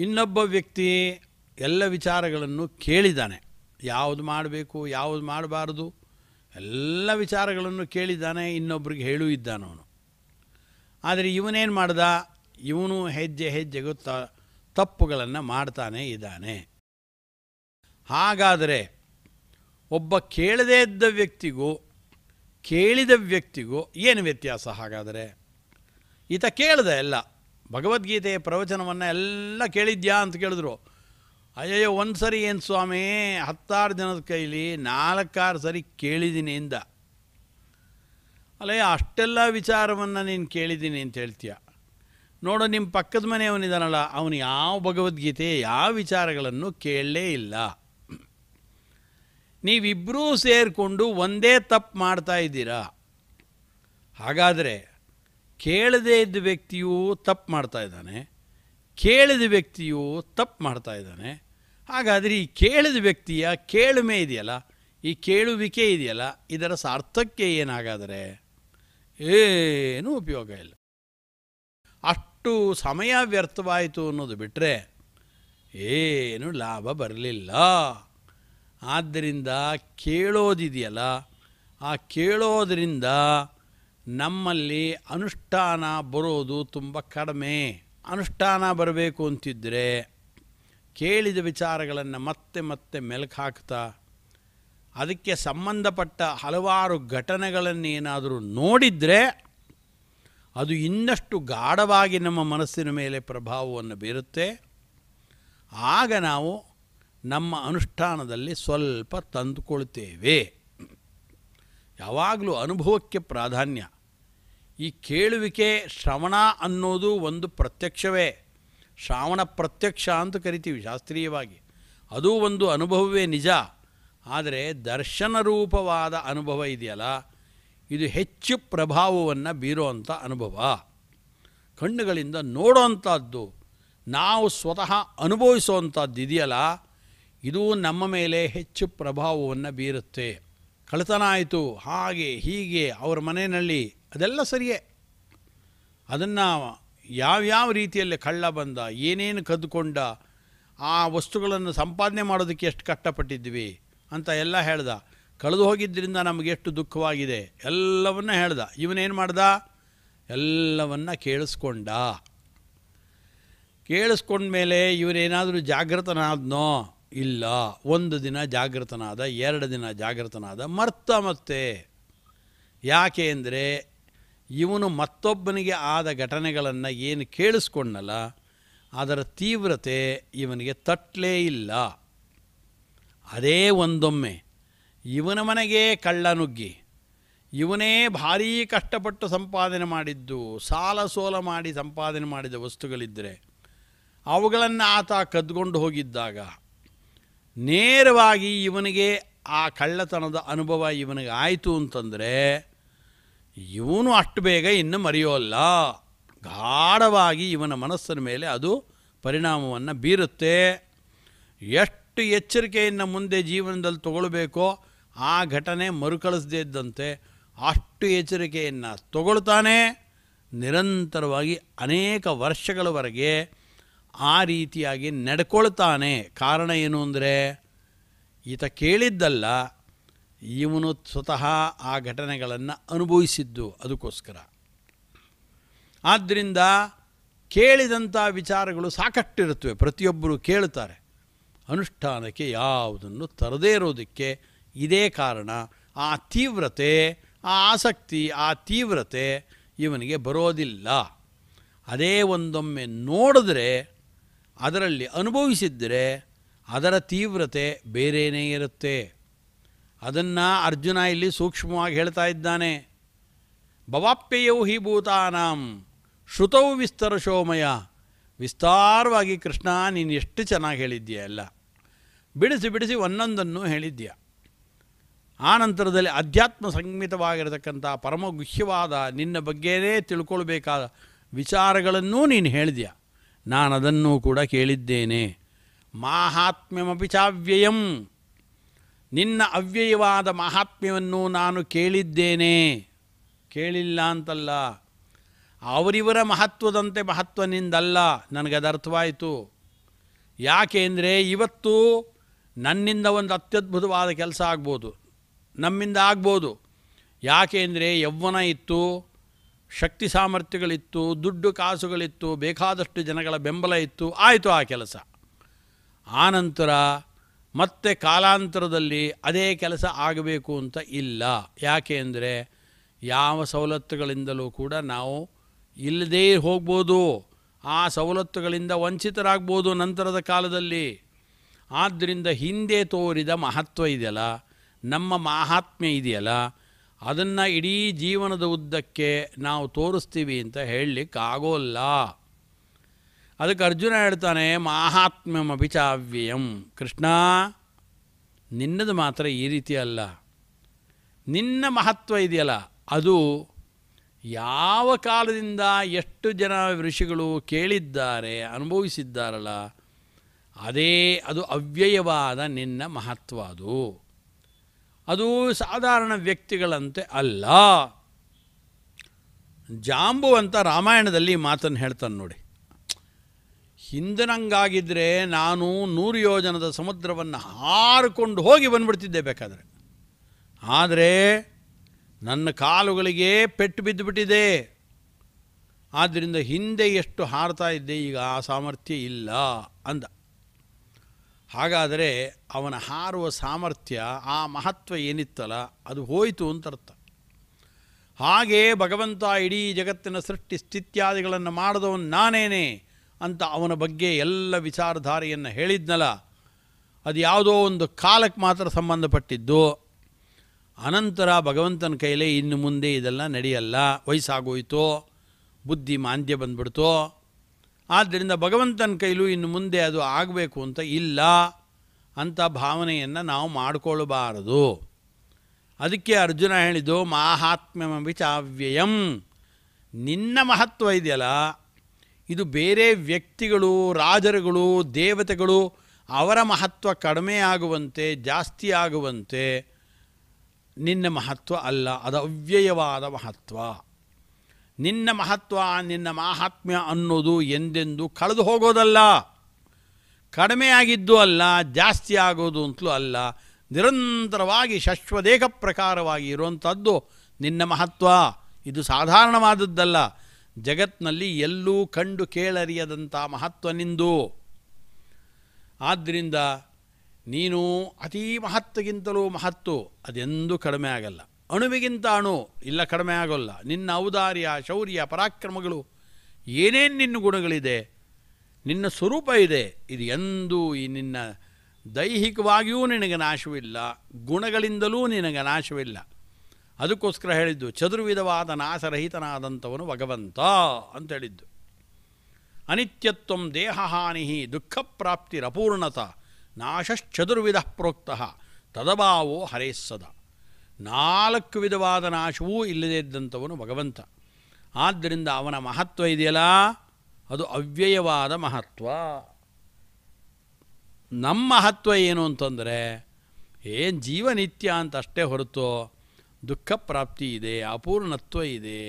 ಇನ್ನೊಬ್ಬ ವ್ಯಕ್ತಿ ಎಲ್ಲ ವಿಚಾರಗಳನ್ನು ಕೇಳಿದ್ದಾನೆ ಯಾವುದು ಮಾಡಬೇಕು ಯಾವುದು ಮಾಡಬಾರ್ದು ಎಲ್ಲ ವಿಚಾರಗಳನ್ನು ಕೇಳಿದ್ದಾನೆ ಇನ್ನೊಬ್ರಿಗೆ ಹೇಳೂ ಇದ್ದಾನವನು ಅವನು ಆದರೆ ಇವನೇನು ಮಾಡ್ದ ಇವನು ಹೆಜ್ಜೆ ಹೆಜ್ಜೆಗೂ ತ ತಪ್ಪುಗಳನ್ನು ಮಾಡ್ತಾನೆ ಇದ್ದಾನೆ ಹಾಗಾದರೆ ಒಬ್ಬ ಕೇಳದೇ ಇದ್ದ ವ್ಯಕ್ತಿಗೂ ಕೇಳಿದ ವ್ಯಕ್ತಿಗೂ ಏನು ವ್ಯತ್ಯಾಸ ಹಾಗಾದರೆ ಈತ ಕೇಳಿದೆ ಎಲ್ಲ ಭಗವದ್ಗೀತೆಯ ಪ್ರವಚನವನ್ನು ಎಲ್ಲ ಕೇಳಿದ್ಯಾ ಅಂತ ಕೇಳಿದ್ರು ಅಯ್ಯಯ್ಯೋ ಒಂದು ಸರಿ ಏನು ಸ್ವಾಮಿ ಹತ್ತಾರು ಜನದ ಕೈಲಿ ನಾಲ್ಕಾರು ಸರಿ ಕೇಳಿದ್ದೀನಿ ಇಂದ ಅಲ್ಲಯ್ಯ ಅಷ್ಟೆಲ್ಲ ವಿಚಾರವನ್ನು ನೀನು ಕೇಳಿದ್ದೀನಿ ಅಂತ ಹೇಳ್ತೀಯ ನೋಡು ನಿಮ್ಮ ಪಕ್ಕದ ಮನೆಯವನಿದಾನಲ್ಲ ಅವನು ಯಾವ ಭಗವದ್ಗೀತೆ ಯಾವ ವಿಚಾರಗಳನ್ನು ಕೇಳಲೇ ಇಲ್ಲ ನೀವಿಬ್ಬರೂ ಸೇರಿಕೊಂಡು ಒಂದೇ ತಪ್ಪು ಮಾಡ್ತಾ ಇದ್ದೀರಾ ಹಾಗಾದರೆ ಕೇಳದೇ ಇದ್ದ ವ್ಯಕ್ತಿಯೂ ತಪ್ಪು ಮಾಡ್ತಾ ಇದ್ದಾನೆ ಕೇಳಿದ ವ್ಯಕ್ತಿಯು ತಪ್ಪು ಮಾಡ್ತಾ ಇದ್ದಾನೆ ಹಾಗಾದರೆ ಈ ಕೇಳಿದ ವ್ಯಕ್ತಿಯ ಕೇಳುಮೆ ಇದೆಯಲ್ಲ ಈ ಕೇಳುವಿಕೆ ಇದೆಯಲ್ಲ ಇದರ ಸಾರ್ಥಕ್ಕೆ ಏನಾಗಾದರೆ ಏನೂ ಉಪಯೋಗ ಇಲ್ಲ ಅಷ್ಟು ಸಮಯ ವ್ಯರ್ಥವಾಯಿತು ಅನ್ನೋದು ಬಿಟ್ಟರೆ ಏನು ಲಾಭ ಬರಲಿಲ್ಲ ಆದ್ದರಿಂದ ಕೇಳೋದಿದೆಯಲ್ಲ ಆ ಕೇಳೋದರಿಂದ ನಮ್ಮಲ್ಲಿ ಅನುಷ್ಠಾನ ಬರೋದು ತುಂಬ ಕಡಿಮೆ ಅನುಷ್ಠಾನ ಬರಬೇಕು ಅಂತಿದ್ದರೆ ಕೇಳಿದ ವಿಚಾರಗಳನ್ನು ಮತ್ತೆ ಮತ್ತೆ ಮೆಲುಕು ಹಾಕ್ತಾ ಅದಕ್ಕೆ ಸಂಬಂಧಪಟ್ಟ ಹಲವಾರು ಘಟನೆಗಳನ್ನು ಏನಾದರೂ ನೋಡಿದರೆ ಅದು ಇನ್ನಷ್ಟು ಗಾಢವಾಗಿ ನಮ್ಮ ಮನಸ್ಸಿನ ಮೇಲೆ ಪ್ರಭಾವವನ್ನು ಬೀರುತ್ತೆ ಆಗ ನಾವು ನಮ್ಮ ಅನುಷ್ಠಾನದಲ್ಲಿ ಸ್ವಲ್ಪ ತಂದುಕೊಳ್ತೇವೆ ಯಾವಾಗಲೂ ಅನುಭವಕ್ಕೆ ಪ್ರಾಧಾನ್ಯ ಈ ಕೇಳುವಿಕೆ ಶ್ರವಣ ಅನ್ನೋದು ಒಂದು ಪ್ರತ್ಯಕ್ಷವೇ ಶ್ರಾವಣ ಪ್ರತ್ಯಕ್ಷ ಅಂತ ಕರಿತೀವಿ ಶಾಸ್ತ್ರೀಯವಾಗಿ ಅದು ಒಂದು ಅನುಭವವೇ ನಿಜ ಆದರೆ ದರ್ಶನ ರೂಪವಾದ ಅನುಭವ ಇದೆಯಲ್ಲ ಇದು ಹೆಚ್ಚು ಪ್ರಭಾವವನ್ನು ಬೀರೋವಂಥ ಅನುಭವ ಕಣ್ಣುಗಳಿಂದ ನೋಡೋವಂಥದ್ದು ನಾವು ಸ್ವತಃ ಅನುಭವಿಸುವಂಥದ್ದು ಇದೆಯಲ್ಲ ಇದು ನಮ್ಮ ಮೇಲೆ ಹೆಚ್ಚು ಪ್ರಭಾವವನ್ನು ಬೀರುತ್ತೆ ಕಳತನ ಆಯಿತು ಹಾಗೆ ಹೀಗೆ ಅವ್ರ ಮನೆಯಲ್ಲಿ ಅದೆಲ್ಲ ಸರಿಯೇ ಅದನ್ನು ಯಾವ್ಯಾವ ರೀತಿಯಲ್ಲಿ ಕಳ್ಳ ಬಂದ ಏನೇನು ಕದ್ದುಕೊಂಡ ಆ ವಸ್ತುಗಳನ್ನು ಸಂಪಾದನೆ ಮಾಡೋದಕ್ಕೆ ಎಷ್ಟು ಕಷ್ಟಪಟ್ಟಿದ್ವಿ ಅಂತ ಎಲ್ಲ ಹೇಳ್ದ ಕಳೆದು ಹೋಗಿದ್ದರಿಂದ ನಮಗೆಷ್ಟು ದುಃಖವಾಗಿದೆ ಎಲ್ಲವನ್ನ ಹೇಳ್ದ ಇವನೇನು ಮಾಡ್ದ ಎಲ್ಲವನ್ನ ಕೇಳಿಸ್ಕೊಂಡ ಕೇಳಿಸ್ಕೊಂಡ ಮೇಲೆ ಇವನೇನಾದರೂ ಜಾಗೃತನಾದ್ನೋ ಇಲ್ಲ ಒಂದು ದಿನ ಜಾಗೃತನಾದ ಎರಡು ದಿನ ಜಾಗೃತನಾದ ಮರ್ತ ಮತ್ತೆ ಯಾಕೆ ಅಂದರೆ ಇವನು ಮತ್ತೊಬ್ಬನಿಗೆ ಆದ ಘಟನೆಗಳನ್ನು ಏನು ಕೇಳಿಸ್ಕೊಂಡಲ್ಲ ಅದರ ತೀವ್ರತೆ ಇವನಿಗೆ ತಟ್ಟಲೇ ಇಲ್ಲ ಅದೇ ಒಂದೊಮ್ಮೆ ಇವನ ಮನೆಗೆ ಕಳ್ಳ ನುಗ್ಗಿ ಇವನೇ ಭಾರೀ ಕಷ್ಟಪಟ್ಟು ಸಂಪಾದನೆ ಮಾಡಿದ್ದು ಸಾಲ ಸೋಲ ಮಾಡಿ ಸಂಪಾದನೆ ಮಾಡಿದ ವಸ್ತುಗಳಿದ್ದರೆ ಅವುಗಳನ್ನು ಆತ ಕದ್ಕೊಂಡು ಹೋಗಿದ್ದಾಗ ನೇರವಾಗಿ ಇವನಿಗೆ ಆ ಕಳ್ಳತನದ ಅನುಭವ ಇವನಿಗೆ ಆಯಿತು ಅಂತಂದರೆ ಇವನು ಅಷ್ಟು ಬೇಗ ಇನ್ನು ಮರೆಯೋಲ್ಲ ಗಾಢವಾಗಿ ಇವನ ಮನಸ್ಸಿನ ಮೇಲೆ ಅದು ಪರಿಣಾಮವನ್ನು ಬೀರುತ್ತೆ ಎಷ್ಟು ಎಚ್ಚರಿಕೆಯನ್ನು ಮುಂದೆ ಜೀವನದಲ್ಲಿ ತಗೊಳ್ಬೇಕೋ ಆ ಘಟನೆ ಮರುಕಳಿಸದೇ ಇದ್ದಂತೆ ಅಷ್ಟು ಎಚ್ಚರಿಕೆಯನ್ನು ತಗೊಳ್ತಾನೆ ನಿರಂತರವಾಗಿ ಅನೇಕ ವರ್ಷಗಳವರೆಗೆ ಆ ರೀತಿಯಾಗಿ ನಡ್ಕೊಳ್ತಾನೆ ಕಾರಣ ಏನು ಅಂದರೆ ಈತ ಕೇಳಿದ್ದಲ್ಲ ಇವನು ಸ್ವತಃ ಆ ಘಟನೆಗಳನ್ನು ಅನುಭವಿಸಿದ್ದು ಅದಕ್ಕೋಸ್ಕರ ಆದ್ದರಿಂದ ಕೇಳಿದಂಥ ವಿಚಾರಗಳು ಸಾಕಷ್ಟಿರುತ್ತವೆ ಪ್ರತಿಯೊಬ್ಬರು ಕೇಳುತ್ತಾರೆ ಅನುಷ್ಠಾನಕ್ಕೆ ಯಾವುದನ್ನು ತರದೇ ಇರೋದಕ್ಕೆ ಇದೇ ಕಾರಣ ಆ ತೀವ್ರತೆ ಆ ಆಸಕ್ತಿ ಆ ತೀವ್ರತೆ ಇವನಿಗೆ ಬರೋದಿಲ್ಲ ಅದೇ ಒಂದೊಮ್ಮೆ ನೋಡಿದ್ರೆ ಅದರಲ್ಲಿ ಅನುಭವಿಸಿದ್ದರೆ ಅದರ ತೀವ್ರತೆ ಬೇರೇನೇ ಇರುತ್ತೆ ಅದನ್ನು ಅರ್ಜುನ ಇಲ್ಲಿ ಸೂಕ್ಷ್ಮವಾಗಿ ಹೇಳ್ತಾ ಇದ್ದಾನೆ ಭವಾಪ್ಯಯೌ ಹಿ ಭೂತಾನಾಂ ಶ್ರುತೌ ವಿಸ್ತರ ಶೋಮಯ ವಿಸ್ತಾರವಾಗಿ ಕೃಷ್ಣ ನೀನು ಎಷ್ಟು ಚೆನ್ನಾಗಿ ಹೇಳಿದ್ದೀಯ ಎಲ್ಲ ಬಿಡಿಸಿ ಬಿಡಿಸಿ ಒಂದೊಂದನ್ನು ಆ ನಂತರದಲ್ಲಿ ಅಧ್ಯಾತ್ಮ ಸಂಗೀತವಾಗಿರತಕ್ಕಂಥ ಪರಮಗುಹ್ಯವಾದ ನಿನ್ನ ಬಗ್ಗೆನೇ ತಿಳ್ಕೊಳ್ಬೇಕಾದ ವಿಚಾರಗಳನ್ನೂ ನೀನು ಹೇಳಿದ್ಯಾ ನಾನು ಕೂಡ ಕೇಳಿದ್ದೇನೆ ಮಾಹಾತ್ಮ್ಯಮಪಿ ಚಾವ್ಯಯಂ ನಿನ್ನ ಅವ್ಯಯವಾದ ಮಹಾತ್ಮ್ಯವನ್ನು ನಾನು ಕೇಳಿದ್ದೇನೆ ಕೇಳಿಲ್ಲ ಅಂತಲ್ಲ ಅವರಿವರ ಮಹತ್ವದಂತೆ ಮಹತ್ವ ನಿಂದಲ್ಲ ನನಗದು ಅರ್ಥವಾಯಿತು ಯಾಕೆಂದರೆ ಇವತ್ತು ನನ್ನಿಂದ ಒಂದು ಅತ್ಯದ್ಭುತವಾದ ಕೆಲಸ ಆಗ್ಬೋದು ನಮ್ಮಿಂದ ಆಗ್ಬೋದು ಯಾಕೆಂದರೆ ಯೌವನ ಇತ್ತು ಶಕ್ತಿ ಸಾಮರ್ಥ್ಯಗಳಿತ್ತು ದುಡ್ಡು ಕಾಸುಗಳಿತ್ತು ಬೇಕಾದಷ್ಟು ಜನಗಳ ಬೆಂಬಲ ಇತ್ತು ಆಯಿತು ಆ ಕೆಲಸ ಆನಂತರ ಮತ್ತೆ ಕಾಲಾಂತರದಲ್ಲಿ ಅದೇ ಕೆಲಸ ಆಗಬೇಕು ಅಂತ ಇಲ್ಲ ಯಾಕೆ ಅಂದರೆ ಯಾವ ಸವಲತ್ತುಗಳಿಂದಲೂ ಕೂಡ ನಾವು ಇಲ್ಲದೇ ಹೋಗ್ಬೋದು ಆ ಸವಲತ್ತುಗಳಿಂದ ವಂಚಿತರಾಗ್ಬೋದು ನಂತರದ ಕಾಲದಲ್ಲಿ ಆದ್ದರಿಂದ ಹಿಂದೆ ತೋರಿದ ಮಹತ್ವ ಇದೆಯಲ್ಲ ನಮ್ಮ ಮಾಹಾತ್ಮ್ಯ ಇದೆಯಲ್ಲ ಅದನ್ನು ಇಡೀ ಜೀವನದ ಉದ್ದಕ್ಕೆ ನಾವು ತೋರಿಸ್ತೀವಿ ಅಂತ ಹೇಳಲಿಕ್ಕಾಗೋಲ್ಲ ಅದಕ್ಕೆ ಅರ್ಜುನ ಹೇಳ್ತಾನೆ ಅಭಿಚಾವ್ಯಯಂ ಕೃಷ್ಣ ನಿನ್ನದು ಮಾತ್ರ ಈ ರೀತಿ ಅಲ್ಲ ನಿನ್ನ ಮಹತ್ವ ಇದೆಯಲ್ಲ ಅದು ಯಾವ ಕಾಲದಿಂದ ಎಷ್ಟು ಜನ ಋಷಿಗಳು ಕೇಳಿದ್ದಾರೆ ಅನುಭವಿಸಿದ್ದಾರಲ್ಲ ಅದೇ ಅದು ಅವ್ಯಯವಾದ ನಿನ್ನ ಮಹತ್ವ ಅದು ಅದು ಸಾಧಾರಣ ವ್ಯಕ್ತಿಗಳಂತೆ ಅಲ್ಲ ಜಾಂಬು ಅಂತ ರಾಮಾಯಣದಲ್ಲಿ ಮಾತನ್ನು ಹೇಳ್ತಾನೆ ನೋಡಿ ಹಿಂದಿನಂಗಾಗಿದ್ದರೆ ನಾನು ನೂರು ಯೋಜನದ ಸಮುದ್ರವನ್ನು ಹಾರಿಕೊಂಡು ಹೋಗಿ ಬಂದುಬಿಡ್ತಿದ್ದೆ ಬೇಕಾದರೆ ಆದರೆ ನನ್ನ ಕಾಲುಗಳಿಗೆ ಪೆಟ್ಟು ಬಿದ್ದುಬಿಟ್ಟಿದೆ ಆದ್ದರಿಂದ ಹಿಂದೆ ಎಷ್ಟು ಹಾರ್ತಾ ಇದ್ದೆ ಈಗ ಆ ಸಾಮರ್ಥ್ಯ ಇಲ್ಲ ಅಂದ ಹಾಗಾದರೆ ಅವನ ಹಾರುವ ಸಾಮರ್ಥ್ಯ ಆ ಮಹತ್ವ ಏನಿತ್ತಲ್ಲ ಅದು ಹೋಯಿತು ಅಂತ ಅರ್ಥ ಹಾಗೇ ಭಗವಂತ ಇಡೀ ಜಗತ್ತಿನ ಸೃಷ್ಟಿ ಸ್ಥಿತ್ಯಾದಿಗಳನ್ನು ಮಾಡಿದವನು ನಾನೇನೇ ಅಂತ ಅವನ ಬಗ್ಗೆ ಎಲ್ಲ ವಿಚಾರಧಾರೆಯನ್ನು ಹೇಳಿದ್ನಲ್ಲ ಅದು ಯಾವುದೋ ಒಂದು ಕಾಲಕ್ಕೆ ಮಾತ್ರ ಸಂಬಂಧಪಟ್ಟಿದ್ದು ಅನಂತರ ಭಗವಂತನ ಕೈಲೇ ಇನ್ನು ಮುಂದೆ ಇದೆಲ್ಲ ನಡೆಯಲ್ಲ ವಯಸ್ಸಾಗೋಯಿತು ಬುದ್ಧಿ ಮಾಂದ್ಯ ಬಂದ್ಬಿಡ್ತು ಆದ್ದರಿಂದ ಭಗವಂತನ ಕೈಲೂ ಇನ್ನು ಮುಂದೆ ಅದು ಆಗಬೇಕು ಅಂತ ಇಲ್ಲ ಅಂತ ಭಾವನೆಯನ್ನು ನಾವು ಮಾಡಿಕೊಳ್ಳಬಾರದು ಅದಕ್ಕೆ ಅರ್ಜುನ ಹೇಳಿದ್ದು ಮಾಹಾತ್ಮ್ಯಮ ನಿನ್ನ ಮಹತ್ವ ಇದೆಯಲ್ಲ ಇದು ಬೇರೆ ವ್ಯಕ್ತಿಗಳು ರಾಜರುಗಳು ದೇವತೆಗಳು ಅವರ ಮಹತ್ವ ಕಡಿಮೆ ಆಗುವಂತೆ ಜಾಸ್ತಿ ಆಗುವಂತೆ ನಿನ್ನ ಮಹತ್ವ ಅಲ್ಲ ಅದು ಅವ್ಯಯವಾದ ಮಹತ್ವ ನಿನ್ನ ಮಹತ್ವ ನಿನ್ನ ಮಹಾತ್ಮ್ಯ ಅನ್ನೋದು ಎಂದೆಂದು ಕಳೆದು ಹೋಗೋದಲ್ಲ ಕಡಿಮೆ ಆಗಿದ್ದು ಅಲ್ಲ ಜಾಸ್ತಿ ಆಗೋದು ಅಂತಲೂ ಅಲ್ಲ ನಿರಂತರವಾಗಿ ಶಶ್ವದೇಹ ಪ್ರಕಾರವಾಗಿ ಇರುವಂಥದ್ದು ನಿನ್ನ ಮಹತ್ವ ಇದು ಸಾಧಾರಣವಾದದ್ದಲ್ಲ ಜಗತ್ನಲ್ಲಿ ಎಲ್ಲೂ ಕಂಡು ಕೇಳರಿಯದಂಥ ಮಹತ್ವ ನಿಂದು ಆದ್ದರಿಂದ ನೀನು ಅತೀ ಮಹತ್ವಗಿಂತಲೂ ಮಹತ್ತು ಅದೆಂದೂ ಕಡಿಮೆ ಆಗಲ್ಲ ಅಣುವಿಗಿಂತ ಅಣು ಇಲ್ಲ ಕಡಿಮೆ ಆಗೋಲ್ಲ ನಿನ್ನ ಔದಾರ್ಯ ಶೌರ್ಯ ಪರಾಕ್ರಮಗಳು ಏನೇನು ನಿನ್ನ ಗುಣಗಳಿದೆ ನಿನ್ನ ಸ್ವರೂಪ ಇದೆ ಇದು ಎಂದೂ ಈ ನಿನ್ನ ದೈಹಿಕವಾಗಿಯೂ ನಿನಗೆ ನಾಶವಿಲ್ಲ ಗುಣಗಳಿಂದಲೂ ನಿನಗೆ ನಾಶವಿಲ್ಲ ಅದಕ್ಕೋಸ್ಕರ ಹೇಳಿದ್ದು ಚದುರ್ವಿಧವಾದ ನಾಶರಹಿತನಾದಂಥವನು ಭಗವಂತ ಅಂತ ಹೇಳಿದ್ದು ಅನಿತ್ಯತ್ವ ದೇಹಹಾನಿ ದುಃಖಪ್ರಾಪ್ತಿರಪೂರ್ಣತ ನಾಶಶ್ಚದುರ್ವಿಧ ಪ್ರೋಕ್ತಃ ತದಭಾವೋ ಹರೇಸ್ಸದ ನಾಲ್ಕು ವಿಧವಾದ ನಾಶವೂ ಇಲ್ಲದೇ ಇದ್ದಂಥವನು ಭಗವಂತ ಆದ್ದರಿಂದ ಅವನ ಮಹತ್ವ ಇದೆಯಲ್ಲ ಅದು ಅವ್ಯಯವಾದ ಮಹತ್ವ ನಮ್ಮ ಮಹತ್ವ ಏನು ಅಂತಂದರೆ ಏನು ಜೀವನಿತ್ಯ ಅಂತ ಅಷ್ಟೇ ಹೊರತು ದುಃಖ ಪ್ರಾಪ್ತಿ ಇದೆ ಅಪೂರ್ಣತ್ವ ಇದೆ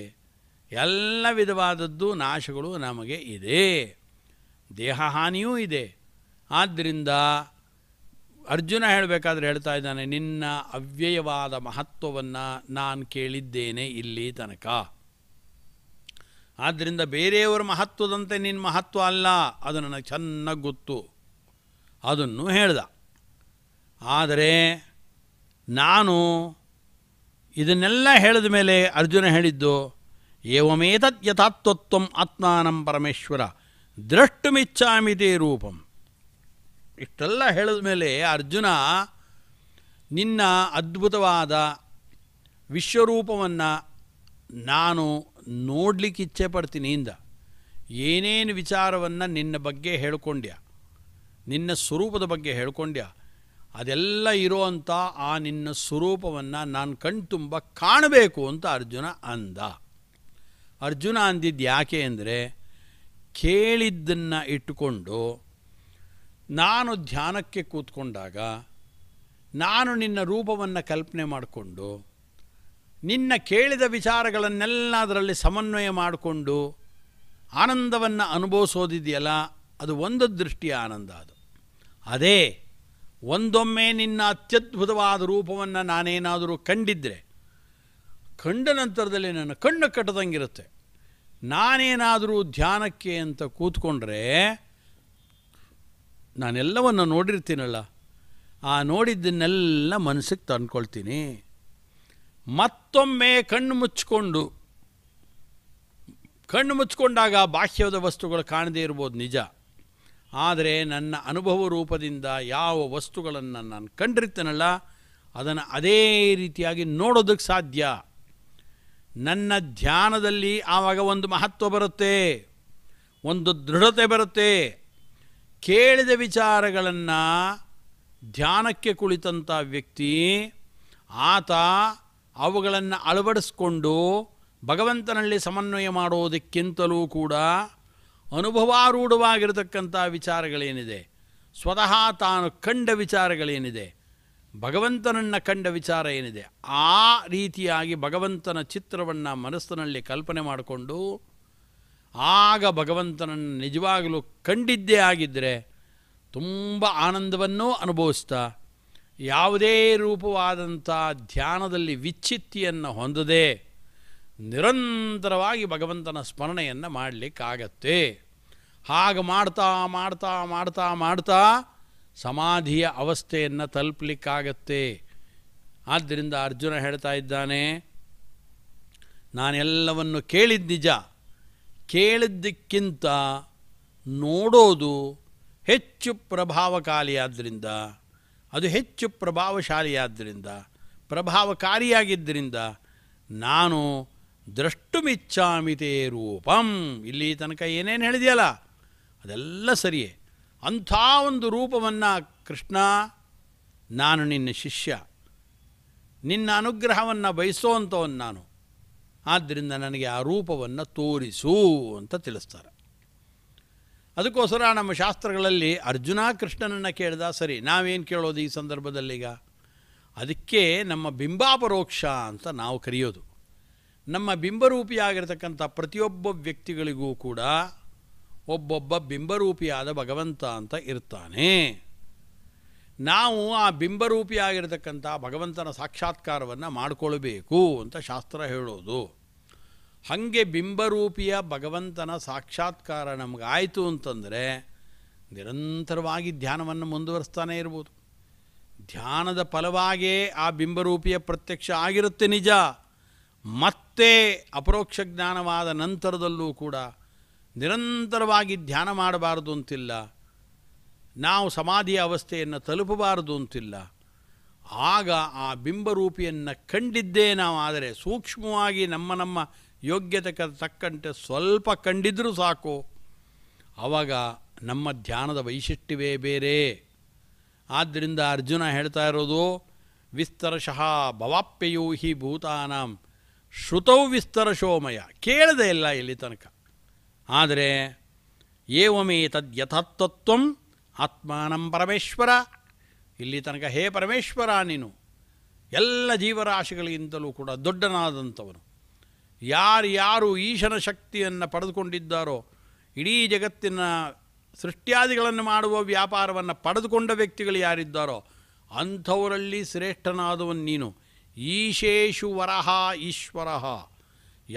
ಎಲ್ಲ ವಿಧವಾದದ್ದು ನಾಶಗಳು ನಮಗೆ ಇದೆ ದೇಹ ಹಾನಿಯೂ ಇದೆ ಆದ್ದರಿಂದ ಅರ್ಜುನ ಹೇಳಬೇಕಾದ್ರೆ ಹೇಳ್ತಾ ಇದ್ದಾನೆ ನಿನ್ನ ಅವ್ಯಯವಾದ ಮಹತ್ವವನ್ನು ನಾನು ಕೇಳಿದ್ದೇನೆ ಇಲ್ಲಿ ತನಕ ಆದ್ದರಿಂದ ಬೇರೆಯವರ ಮಹತ್ವದಂತೆ ನಿನ್ನ ಮಹತ್ವ ಅಲ್ಲ ಅದು ನನಗೆ ಚೆನ್ನಾಗಿ ಗೊತ್ತು ಅದನ್ನು ಹೇಳ್ದ ಆದರೆ ನಾನು ಇದನ್ನೆಲ್ಲ ಹೇಳಿದ ಮೇಲೆ ಅರ್ಜುನ ಹೇಳಿದ್ದು ಏವಮೇತತ್ ಯಥಾತ್ವತ್ವಂ ಆತ್ಮಾನಂ ಪರಮೇಶ್ವರ ದ್ರಷ್ಟುಮಿಚ್ಛಾಮಿತಿ ರೂಪಂ ಇಷ್ಟೆಲ್ಲ ಹೇಳಿದ ಮೇಲೆ ಅರ್ಜುನ ನಿನ್ನ ಅದ್ಭುತವಾದ ವಿಶ್ವರೂಪವನ್ನು ನಾನು ಇಚ್ಛೆ ಪಡ್ತೀನಿ ಇಂದ ಏನೇನು ವಿಚಾರವನ್ನು ನಿನ್ನ ಬಗ್ಗೆ ಹೇಳ್ಕೊಂಡ್ಯ ನಿನ್ನ ಸ್ವರೂಪದ ಬಗ್ಗೆ ಹೇಳ್ಕೊಂಡ್ಯಾ ಅದೆಲ್ಲ ಇರುವಂಥ ಆ ನಿನ್ನ ಸ್ವರೂಪವನ್ನು ನಾನು ಕಣ್ತುಂಬ ಕಾಣಬೇಕು ಅಂತ ಅರ್ಜುನ ಅಂದ ಅರ್ಜುನ ಅಂದಿದ್ದು ಯಾಕೆ ಅಂದರೆ ಕೇಳಿದ್ದನ್ನು ಇಟ್ಟುಕೊಂಡು ನಾನು ಧ್ಯಾನಕ್ಕೆ ಕೂತ್ಕೊಂಡಾಗ ನಾನು ನಿನ್ನ ರೂಪವನ್ನು ಕಲ್ಪನೆ ಮಾಡಿಕೊಂಡು ನಿನ್ನ ಕೇಳಿದ ವಿಚಾರಗಳನ್ನೆಲ್ಲ ಅದರಲ್ಲಿ ಸಮನ್ವಯ ಮಾಡಿಕೊಂಡು ಆನಂದವನ್ನು ಅನುಭವಿಸೋದಿದೆಯಲ್ಲ ಅದು ಒಂದು ದೃಷ್ಟಿಯ ಆನಂದ ಅದು ಅದೇ ಒಂದೊಮ್ಮೆ ನಿನ್ನ ಅತ್ಯದ್ಭುತವಾದ ರೂಪವನ್ನು ನಾನೇನಾದರೂ ಕಂಡಿದ್ದರೆ ಕಂಡ ನಂತರದಲ್ಲಿ ನನ್ನ ಕಣ್ಣು ಕಟ್ಟದಂಗಿರುತ್ತೆ ನಾನೇನಾದರೂ ಧ್ಯಾನಕ್ಕೆ ಅಂತ ಕೂತ್ಕೊಂಡ್ರೆ ನಾನೆಲ್ಲವನ್ನು ನೋಡಿರ್ತೀನಲ್ಲ ಆ ನೋಡಿದ್ದನ್ನೆಲ್ಲ ಮನಸ್ಸಿಗೆ ತಂದ್ಕೊಳ್ತೀನಿ ಮತ್ತೊಮ್ಮೆ ಕಣ್ಣು ಮುಚ್ಚಿಕೊಂಡು ಕಣ್ಣು ಮುಚ್ಚಿಕೊಂಡಾಗ ಬಾಹ್ಯದ ವಸ್ತುಗಳು ಕಾಣದೇ ಇರ್ಬೋದು ನಿಜ ಆದರೆ ನನ್ನ ಅನುಭವ ರೂಪದಿಂದ ಯಾವ ವಸ್ತುಗಳನ್ನು ನಾನು ಕಂಡಿರ್ತೇನಲ್ಲ ಅದನ್ನು ಅದೇ ರೀತಿಯಾಗಿ ನೋಡೋದಕ್ಕೆ ಸಾಧ್ಯ ನನ್ನ ಧ್ಯಾನದಲ್ಲಿ ಆವಾಗ ಒಂದು ಮಹತ್ವ ಬರುತ್ತೆ ಒಂದು ದೃಢತೆ ಬರುತ್ತೆ ಕೇಳಿದ ವಿಚಾರಗಳನ್ನು ಧ್ಯಾನಕ್ಕೆ ಕುಳಿತಂಥ ವ್ಯಕ್ತಿ ಆತ ಅವುಗಳನ್ನು ಅಳವಡಿಸ್ಕೊಂಡು ಭಗವಂತನಲ್ಲಿ ಸಮನ್ವಯ ಮಾಡೋದಕ್ಕಿಂತಲೂ ಕೂಡ ಅನುಭವಾರೂಢವಾಗಿರತಕ್ಕಂಥ ವಿಚಾರಗಳೇನಿದೆ ಸ್ವತಃ ತಾನು ಕಂಡ ವಿಚಾರಗಳೇನಿದೆ ಭಗವಂತನನ್ನು ಕಂಡ ವಿಚಾರ ಏನಿದೆ ಆ ರೀತಿಯಾಗಿ ಭಗವಂತನ ಚಿತ್ರವನ್ನು ಮನಸ್ಸಿನಲ್ಲಿ ಕಲ್ಪನೆ ಮಾಡಿಕೊಂಡು ಆಗ ಭಗವಂತನನ್ನು ನಿಜವಾಗಲೂ ಕಂಡಿದ್ದೇ ಆಗಿದ್ದರೆ ತುಂಬ ಆನಂದವನ್ನೂ ಅನುಭವಿಸ್ತಾ ಯಾವುದೇ ರೂಪವಾದಂಥ ಧ್ಯಾನದಲ್ಲಿ ವಿಚ್ಛಿತ್ತಿಯನ್ನು ಹೊಂದದೆ ನಿರಂತರವಾಗಿ ಭಗವಂತನ ಸ್ಮರಣೆಯನ್ನು ಮಾಡಲಿಕ್ಕಾಗತ್ತೆ ಹಾಗೆ ಮಾಡ್ತಾ ಮಾಡ್ತಾ ಮಾಡ್ತಾ ಮಾಡ್ತಾ ಸಮಾಧಿಯ ಅವಸ್ಥೆಯನ್ನು ತಲುಪಲಿಕ್ಕಾಗತ್ತೆ ಆದ್ದರಿಂದ ಅರ್ಜುನ ಹೇಳ್ತಾ ಇದ್ದಾನೆ ನಾನೆಲ್ಲವನ್ನು ಕೇಳಿದ್ದು ನಿಜ ಕೇಳಿದ್ದಕ್ಕಿಂತ ನೋಡೋದು ಹೆಚ್ಚು ಪ್ರಭಾವಕಾಲಿಯಾದ್ದರಿಂದ ಅದು ಹೆಚ್ಚು ಪ್ರಭಾವಶಾಲಿಯಾದ್ದರಿಂದ ಪ್ರಭಾವಕಾರಿಯಾಗಿದ್ದರಿಂದ ನಾನು ಮಿಚ್ಚಾಮಿತೇ ರೂಪಂ ಇಲ್ಲಿ ತನಕ ಏನೇನು ಹೇಳಿದೆಯಲ್ಲ ಅದೆಲ್ಲ ಸರಿಯೇ ಅಂಥ ಒಂದು ರೂಪವನ್ನು ಕೃಷ್ಣ ನಾನು ನಿನ್ನ ಶಿಷ್ಯ ನಿನ್ನ ಅನುಗ್ರಹವನ್ನು ಬಯಸೋವಂಥವನು ನಾನು ಆದ್ದರಿಂದ ನನಗೆ ಆ ರೂಪವನ್ನು ತೋರಿಸು ಅಂತ ತಿಳಿಸ್ತಾರೆ ಅದಕ್ಕೋಸ್ಕರ ನಮ್ಮ ಶಾಸ್ತ್ರಗಳಲ್ಲಿ ಅರ್ಜುನ ಕೃಷ್ಣನನ್ನು ಕೇಳಿದ ಸರಿ ನಾವೇನು ಕೇಳೋದು ಈ ಸಂದರ್ಭದಲ್ಲಿ ಈಗ ಅದಕ್ಕೆ ನಮ್ಮ ಬಿಂಬಾಪರೋಕ್ಷ ಅಂತ ನಾವು ಕರೆಯೋದು ನಮ್ಮ ಬಿಂಬರೂಪಿಯಾಗಿರ್ತಕ್ಕಂಥ ಪ್ರತಿಯೊಬ್ಬ ವ್ಯಕ್ತಿಗಳಿಗೂ ಕೂಡ ಒಬ್ಬೊಬ್ಬ ಬಿಂಬರೂಪಿಯಾದ ಭಗವಂತ ಅಂತ ಇರ್ತಾನೆ ನಾವು ಆ ಬಿಂಬರೂಪಿಯಾಗಿರ್ತಕ್ಕಂಥ ಭಗವಂತನ ಸಾಕ್ಷಾತ್ಕಾರವನ್ನು ಮಾಡಿಕೊಳ್ಬೇಕು ಅಂತ ಶಾಸ್ತ್ರ ಹೇಳೋದು ಹಾಗೆ ಬಿಂಬರೂಪಿಯ ಭಗವಂತನ ಸಾಕ್ಷಾತ್ಕಾರ ನಮಗಾಯಿತು ಅಂತಂದರೆ ನಿರಂತರವಾಗಿ ಧ್ಯಾನವನ್ನು ಮುಂದುವರಿಸ್ತಾನೆ ಇರ್ಬೋದು ಧ್ಯಾನದ ಫಲವಾಗೇ ಆ ಬಿಂಬರೂಪಿಯ ಪ್ರತ್ಯಕ್ಷ ಆಗಿರುತ್ತೆ ನಿಜ ಮತ್ತೆ ಅಪರೋಕ್ಷ ಜ್ಞಾನವಾದ ನಂತರದಲ್ಲೂ ಕೂಡ ನಿರಂತರವಾಗಿ ಧ್ಯಾನ ಮಾಡಬಾರದು ಅಂತಿಲ್ಲ ನಾವು ಸಮಾಧಿ ಅವಸ್ಥೆಯನ್ನು ತಲುಪಬಾರದು ಅಂತಿಲ್ಲ ಆಗ ಆ ಬಿಂಬರೂಪಿಯನ್ನು ಕಂಡಿದ್ದೇ ನಾವು ಆದರೆ ಸೂಕ್ಷ್ಮವಾಗಿ ನಮ್ಮ ನಮ್ಮ ಯೋಗ್ಯತೆ ತಕ್ಕಂತೆ ಸ್ವಲ್ಪ ಕಂಡಿದ್ದರೂ ಸಾಕು ಆವಾಗ ನಮ್ಮ ಧ್ಯಾನದ ವೈಶಿಷ್ಟ್ಯವೇ ಬೇರೆ ಆದ್ದರಿಂದ ಅರ್ಜುನ ಹೇಳ್ತಾ ಇರೋದು ವಿಸ್ತರಶಃ ಭವಾಪ್ಯಯೋ ಹಿ ಭೂತಾನಾಂ ಶ್ರುತೌ ವಿಸ್ತರ ಶೋಮಯ ಕೇಳದೆ ಇಲ್ಲ ಇಲ್ಲಿ ತನಕ ಆದರೆ ಏವಮೇ ಯಥಾತ್ವತ್ವ ಆತ್ಮಾನಂ ಪರಮೇಶ್ವರ ಇಲ್ಲಿ ತನಕ ಹೇ ಪರಮೇಶ್ವರ ನೀನು ಎಲ್ಲ ಜೀವರಾಶಿಗಳಿಗಿಂತಲೂ ಕೂಡ ದೊಡ್ಡನಾದಂಥವನು ಯಾರ್ಯಾರು ಈಶನ ಶಕ್ತಿಯನ್ನು ಪಡೆದುಕೊಂಡಿದ್ದಾರೋ ಇಡೀ ಜಗತ್ತಿನ ಸೃಷ್ಟ್ಯಾದಿಗಳನ್ನು ಮಾಡುವ ವ್ಯಾಪಾರವನ್ನು ಪಡೆದುಕೊಂಡ ವ್ಯಕ್ತಿಗಳು ಯಾರಿದ್ದಾರೋ ಅಂಥವರಲ್ಲಿ ಶ್ರೇಷ್ಠನಾದವನು ನೀನು ಈಶೇಷು ವರಹ ಈಶ್ವರಃ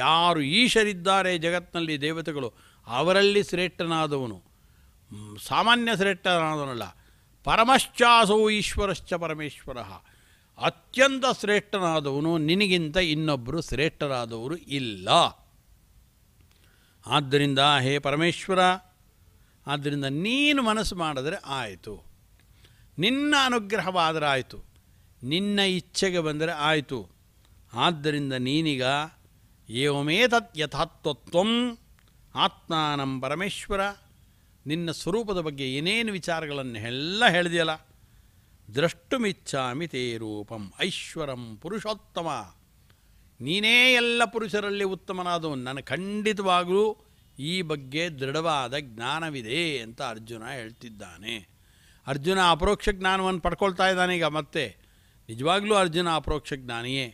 ಯಾರು ಈಶರಿದ್ದಾರೆ ಜಗತ್ತಿನಲ್ಲಿ ದೇವತೆಗಳು ಅವರಲ್ಲಿ ಶ್ರೇಷ್ಠನಾದವನು ಸಾಮಾನ್ಯ ಶ್ರೇಷ್ಠನಾದವನಲ್ಲ ಪರಮಶ್ಚಾಸೋ ಈಶ್ವರಶ್ಚ ಪರಮೇಶ್ವರ ಅತ್ಯಂತ ಶ್ರೇಷ್ಠನಾದವನು ನಿನಗಿಂತ ಇನ್ನೊಬ್ಬರು ಶ್ರೇಷ್ಠರಾದವರು ಇಲ್ಲ ಆದ್ದರಿಂದ ಹೇ ಪರಮೇಶ್ವರ ಆದ್ದರಿಂದ ನೀನು ಮನಸ್ಸು ಮಾಡಿದರೆ ಆಯಿತು ನಿನ್ನ ಅನುಗ್ರಹವಾದರೆ ಆಯಿತು ನಿನ್ನ ಇಚ್ಛೆಗೆ ಬಂದರೆ ಆಯಿತು ಆದ್ದರಿಂದ ನೀನೀಗ ಏವಮೇತತ್ ಯಥಾತ್ವತ್ವ ಆತ್ಮಾನಂ ಪರಮೇಶ್ವರ ನಿನ್ನ ಸ್ವರೂಪದ ಬಗ್ಗೆ ಏನೇನು ಎಲ್ಲ ಹೇಳಿದೆಯಲ್ಲ ದ್ರಷ್ಟುಮಿಚ್ಛಾಮಿ ತೇ ರೂಪಂ ಐಶ್ವರಂ ಪುರುಷೋತ್ತಮ ನೀನೇ ಎಲ್ಲ ಪುರುಷರಲ್ಲಿ ಉತ್ತಮನಾದವು ನನಗೆ ಖಂಡಿತವಾಗಲೂ ಈ ಬಗ್ಗೆ ದೃಢವಾದ ಜ್ಞಾನವಿದೆ ಅಂತ ಅರ್ಜುನ ಹೇಳ್ತಿದ್ದಾನೆ ಅರ್ಜುನ ಅಪರೋಕ್ಷ ಜ್ಞಾನವನ್ನು ಪಡ್ಕೊಳ್ತಾ ಇದ್ದಾನೀಗ ಮತ್ತೆ ನಿಜವಾಗಲೂ ಅರ್ಜುನ ಅಪರೋಕ್ಷ ಜ್ಞಾನಿಯೇ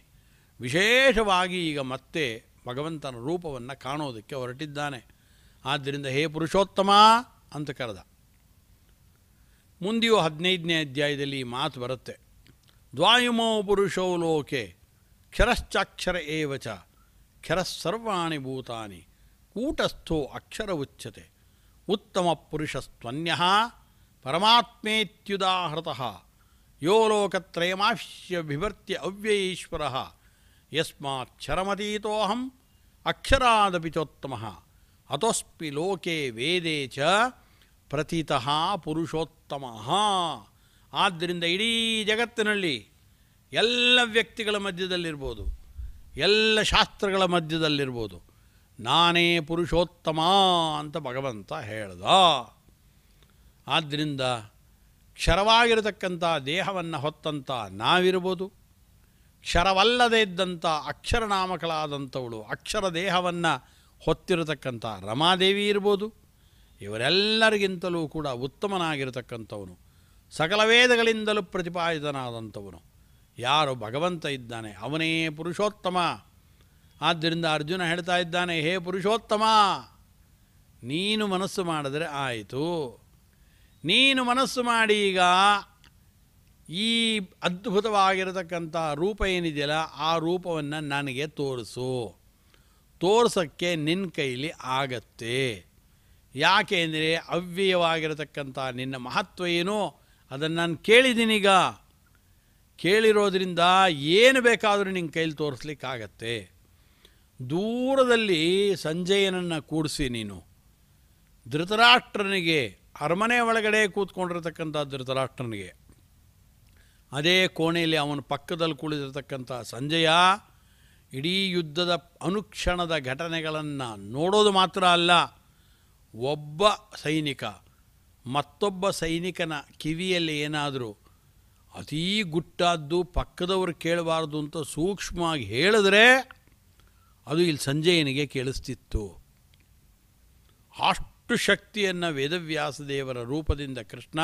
ವಿಶೇಷವಾಗಿ ಈಗ ಮತ್ತೆ ಭಗವಂತನ ರೂಪವನ್ನು ಕಾಣೋದಕ್ಕೆ ಹೊರಟಿದ್ದಾನೆ ಆದ್ದರಿಂದ ಹೇ ಪುರುಷೋತ್ತಮ ಅಂತ ಕರೆದ ಮುಂದೆಯೂ ಹದಿನೈದನೇ ಅಧ್ಯಾಯದಲ್ಲಿ ಈ ಮಾತು ಬರುತ್ತೆ ದ್ವಾಯುಮೋ ಪುರುಷೋ ಲೋಕೆ ಕ್ಷರಶ್ಚಾಕ್ಷರ ಏವಚ ಸರ್ವಾಣಿ ಭೂತಾನಿ ಕೂಟಸ್ಥೋ ಅಕ್ಷರ ಉಚ್ಯತೆ ಉತ್ತಮ ಪುರುಷಸ್ತ್ವನ್ಯ ಪರಮಾತ್ಮೇತ್ಯುದಾಹೃತಃ ಯೋ ಲೋಕತ್ರಯಮಾಶ್ಯ ಬಿಭರ್ತ್ಯ ಅವ್ಯಯೀಶ್ವರ ಯಸ್ಮಾಕ್ಷರಮತೀತೋಹಂ ಅಕ್ಷರಾದಪಿ ಚೋತ್ತಮ ಅತೋಸ್ಪಿ ಲೋಕೆ ವೇದೆ ಚ ಪ್ರಥಿತಃ ಪುರುಷೋತ್ತಮ ಆದ್ದರಿಂದ ಇಡೀ ಜಗತ್ತಿನಲ್ಲಿ ಎಲ್ಲ ವ್ಯಕ್ತಿಗಳ ಮಧ್ಯದಲ್ಲಿರ್ಬೋದು ಎಲ್ಲ ಶಾಸ್ತ್ರಗಳ ಮಧ್ಯದಲ್ಲಿರ್ಬೋದು ನಾನೇ ಪುರುಷೋತ್ತಮ ಅಂತ ಭಗವಂತ ಹೇಳ್ದ ಆದ್ದರಿಂದ ಕ್ಷರವಾಗಿರತಕ್ಕಂಥ ದೇಹವನ್ನು ಹೊತ್ತಂಥ ನಾವಿರ್ಬೋದು ಕ್ಷರವಲ್ಲದೇ ಇದ್ದಂಥ ಅಕ್ಷರನಾಮಕಳಾದಂಥವಳು ಅಕ್ಷರ ದೇಹವನ್ನು ಹೊತ್ತಿರತಕ್ಕಂಥ ರಮಾದೇವಿ ಇರ್ಬೋದು ಇವರೆಲ್ಲರಿಗಿಂತಲೂ ಕೂಡ ಉತ್ತಮನಾಗಿರತಕ್ಕಂಥವನು ಸಕಲ ವೇದಗಳಿಂದಲೂ ಪ್ರತಿಪಾದಿತನಾದಂಥವನು ಯಾರು ಭಗವಂತ ಇದ್ದಾನೆ ಅವನೇ ಪುರುಷೋತ್ತಮ ಆದ್ದರಿಂದ ಅರ್ಜುನ ಹೇಳ್ತಾ ಇದ್ದಾನೆ ಹೇ ಪುರುಷೋತ್ತಮ ನೀನು ಮನಸ್ಸು ಮಾಡಿದರೆ ಆಯಿತು ನೀನು ಮನಸ್ಸು ಮಾಡಿ ಈಗ ಈ ಅದ್ಭುತವಾಗಿರತಕ್ಕಂಥ ರೂಪ ಏನಿದೆಯಲ್ಲ ಆ ರೂಪವನ್ನು ನನಗೆ ತೋರಿಸು ತೋರಿಸೋಕ್ಕೆ ನಿನ್ನ ಕೈಲಿ ಆಗತ್ತೆ ಅಂದರೆ ಅವ್ಯಯವಾಗಿರತಕ್ಕಂಥ ನಿನ್ನ ಮಹತ್ವ ಏನು ಅದನ್ನು ನಾನು ಕೇಳಿದ್ದೀನೀಗ ಕೇಳಿರೋದ್ರಿಂದ ಏನು ಬೇಕಾದರೂ ನಿನ್ನ ಕೈಲಿ ತೋರಿಸ್ಲಿಕ್ಕಾಗತ್ತೆ ದೂರದಲ್ಲಿ ಸಂಜಯನನ್ನು ಕೂಡಿಸಿ ನೀನು ಧೃತರಾಷ್ಟ್ರನಿಗೆ ಅರಮನೆ ಒಳಗಡೆ ಕೂತ್ಕೊಂಡಿರ್ತಕ್ಕಂಥ ಧೃತರಾಷ್ಟ್ರನಿಗೆ ಅದೇ ಕೋಣೆಯಲ್ಲಿ ಅವನ ಪಕ್ಕದಲ್ಲಿ ಕುಳಿದಿರತಕ್ಕಂಥ ಸಂಜಯ ಇಡೀ ಯುದ್ಧದ ಅನುಕ್ಷಣದ ಘಟನೆಗಳನ್ನು ನೋಡೋದು ಮಾತ್ರ ಅಲ್ಲ ಒಬ್ಬ ಸೈನಿಕ ಮತ್ತೊಬ್ಬ ಸೈನಿಕನ ಕಿವಿಯಲ್ಲಿ ಏನಾದರೂ ಅತೀ ಗುಟ್ಟಾದ್ದು ಪಕ್ಕದವರು ಕೇಳಬಾರ್ದು ಅಂತ ಸೂಕ್ಷ್ಮವಾಗಿ ಹೇಳಿದ್ರೆ ಅದು ಇಲ್ಲಿ ಸಂಜಯನಿಗೆ ಕೇಳಿಸ್ತಿತ್ತು ಅಷ್ಟು ಅಷ್ಟು ಶಕ್ತಿಯನ್ನು ವೇದವ್ಯಾಸ ದೇವರ ರೂಪದಿಂದ ಕೃಷ್ಣ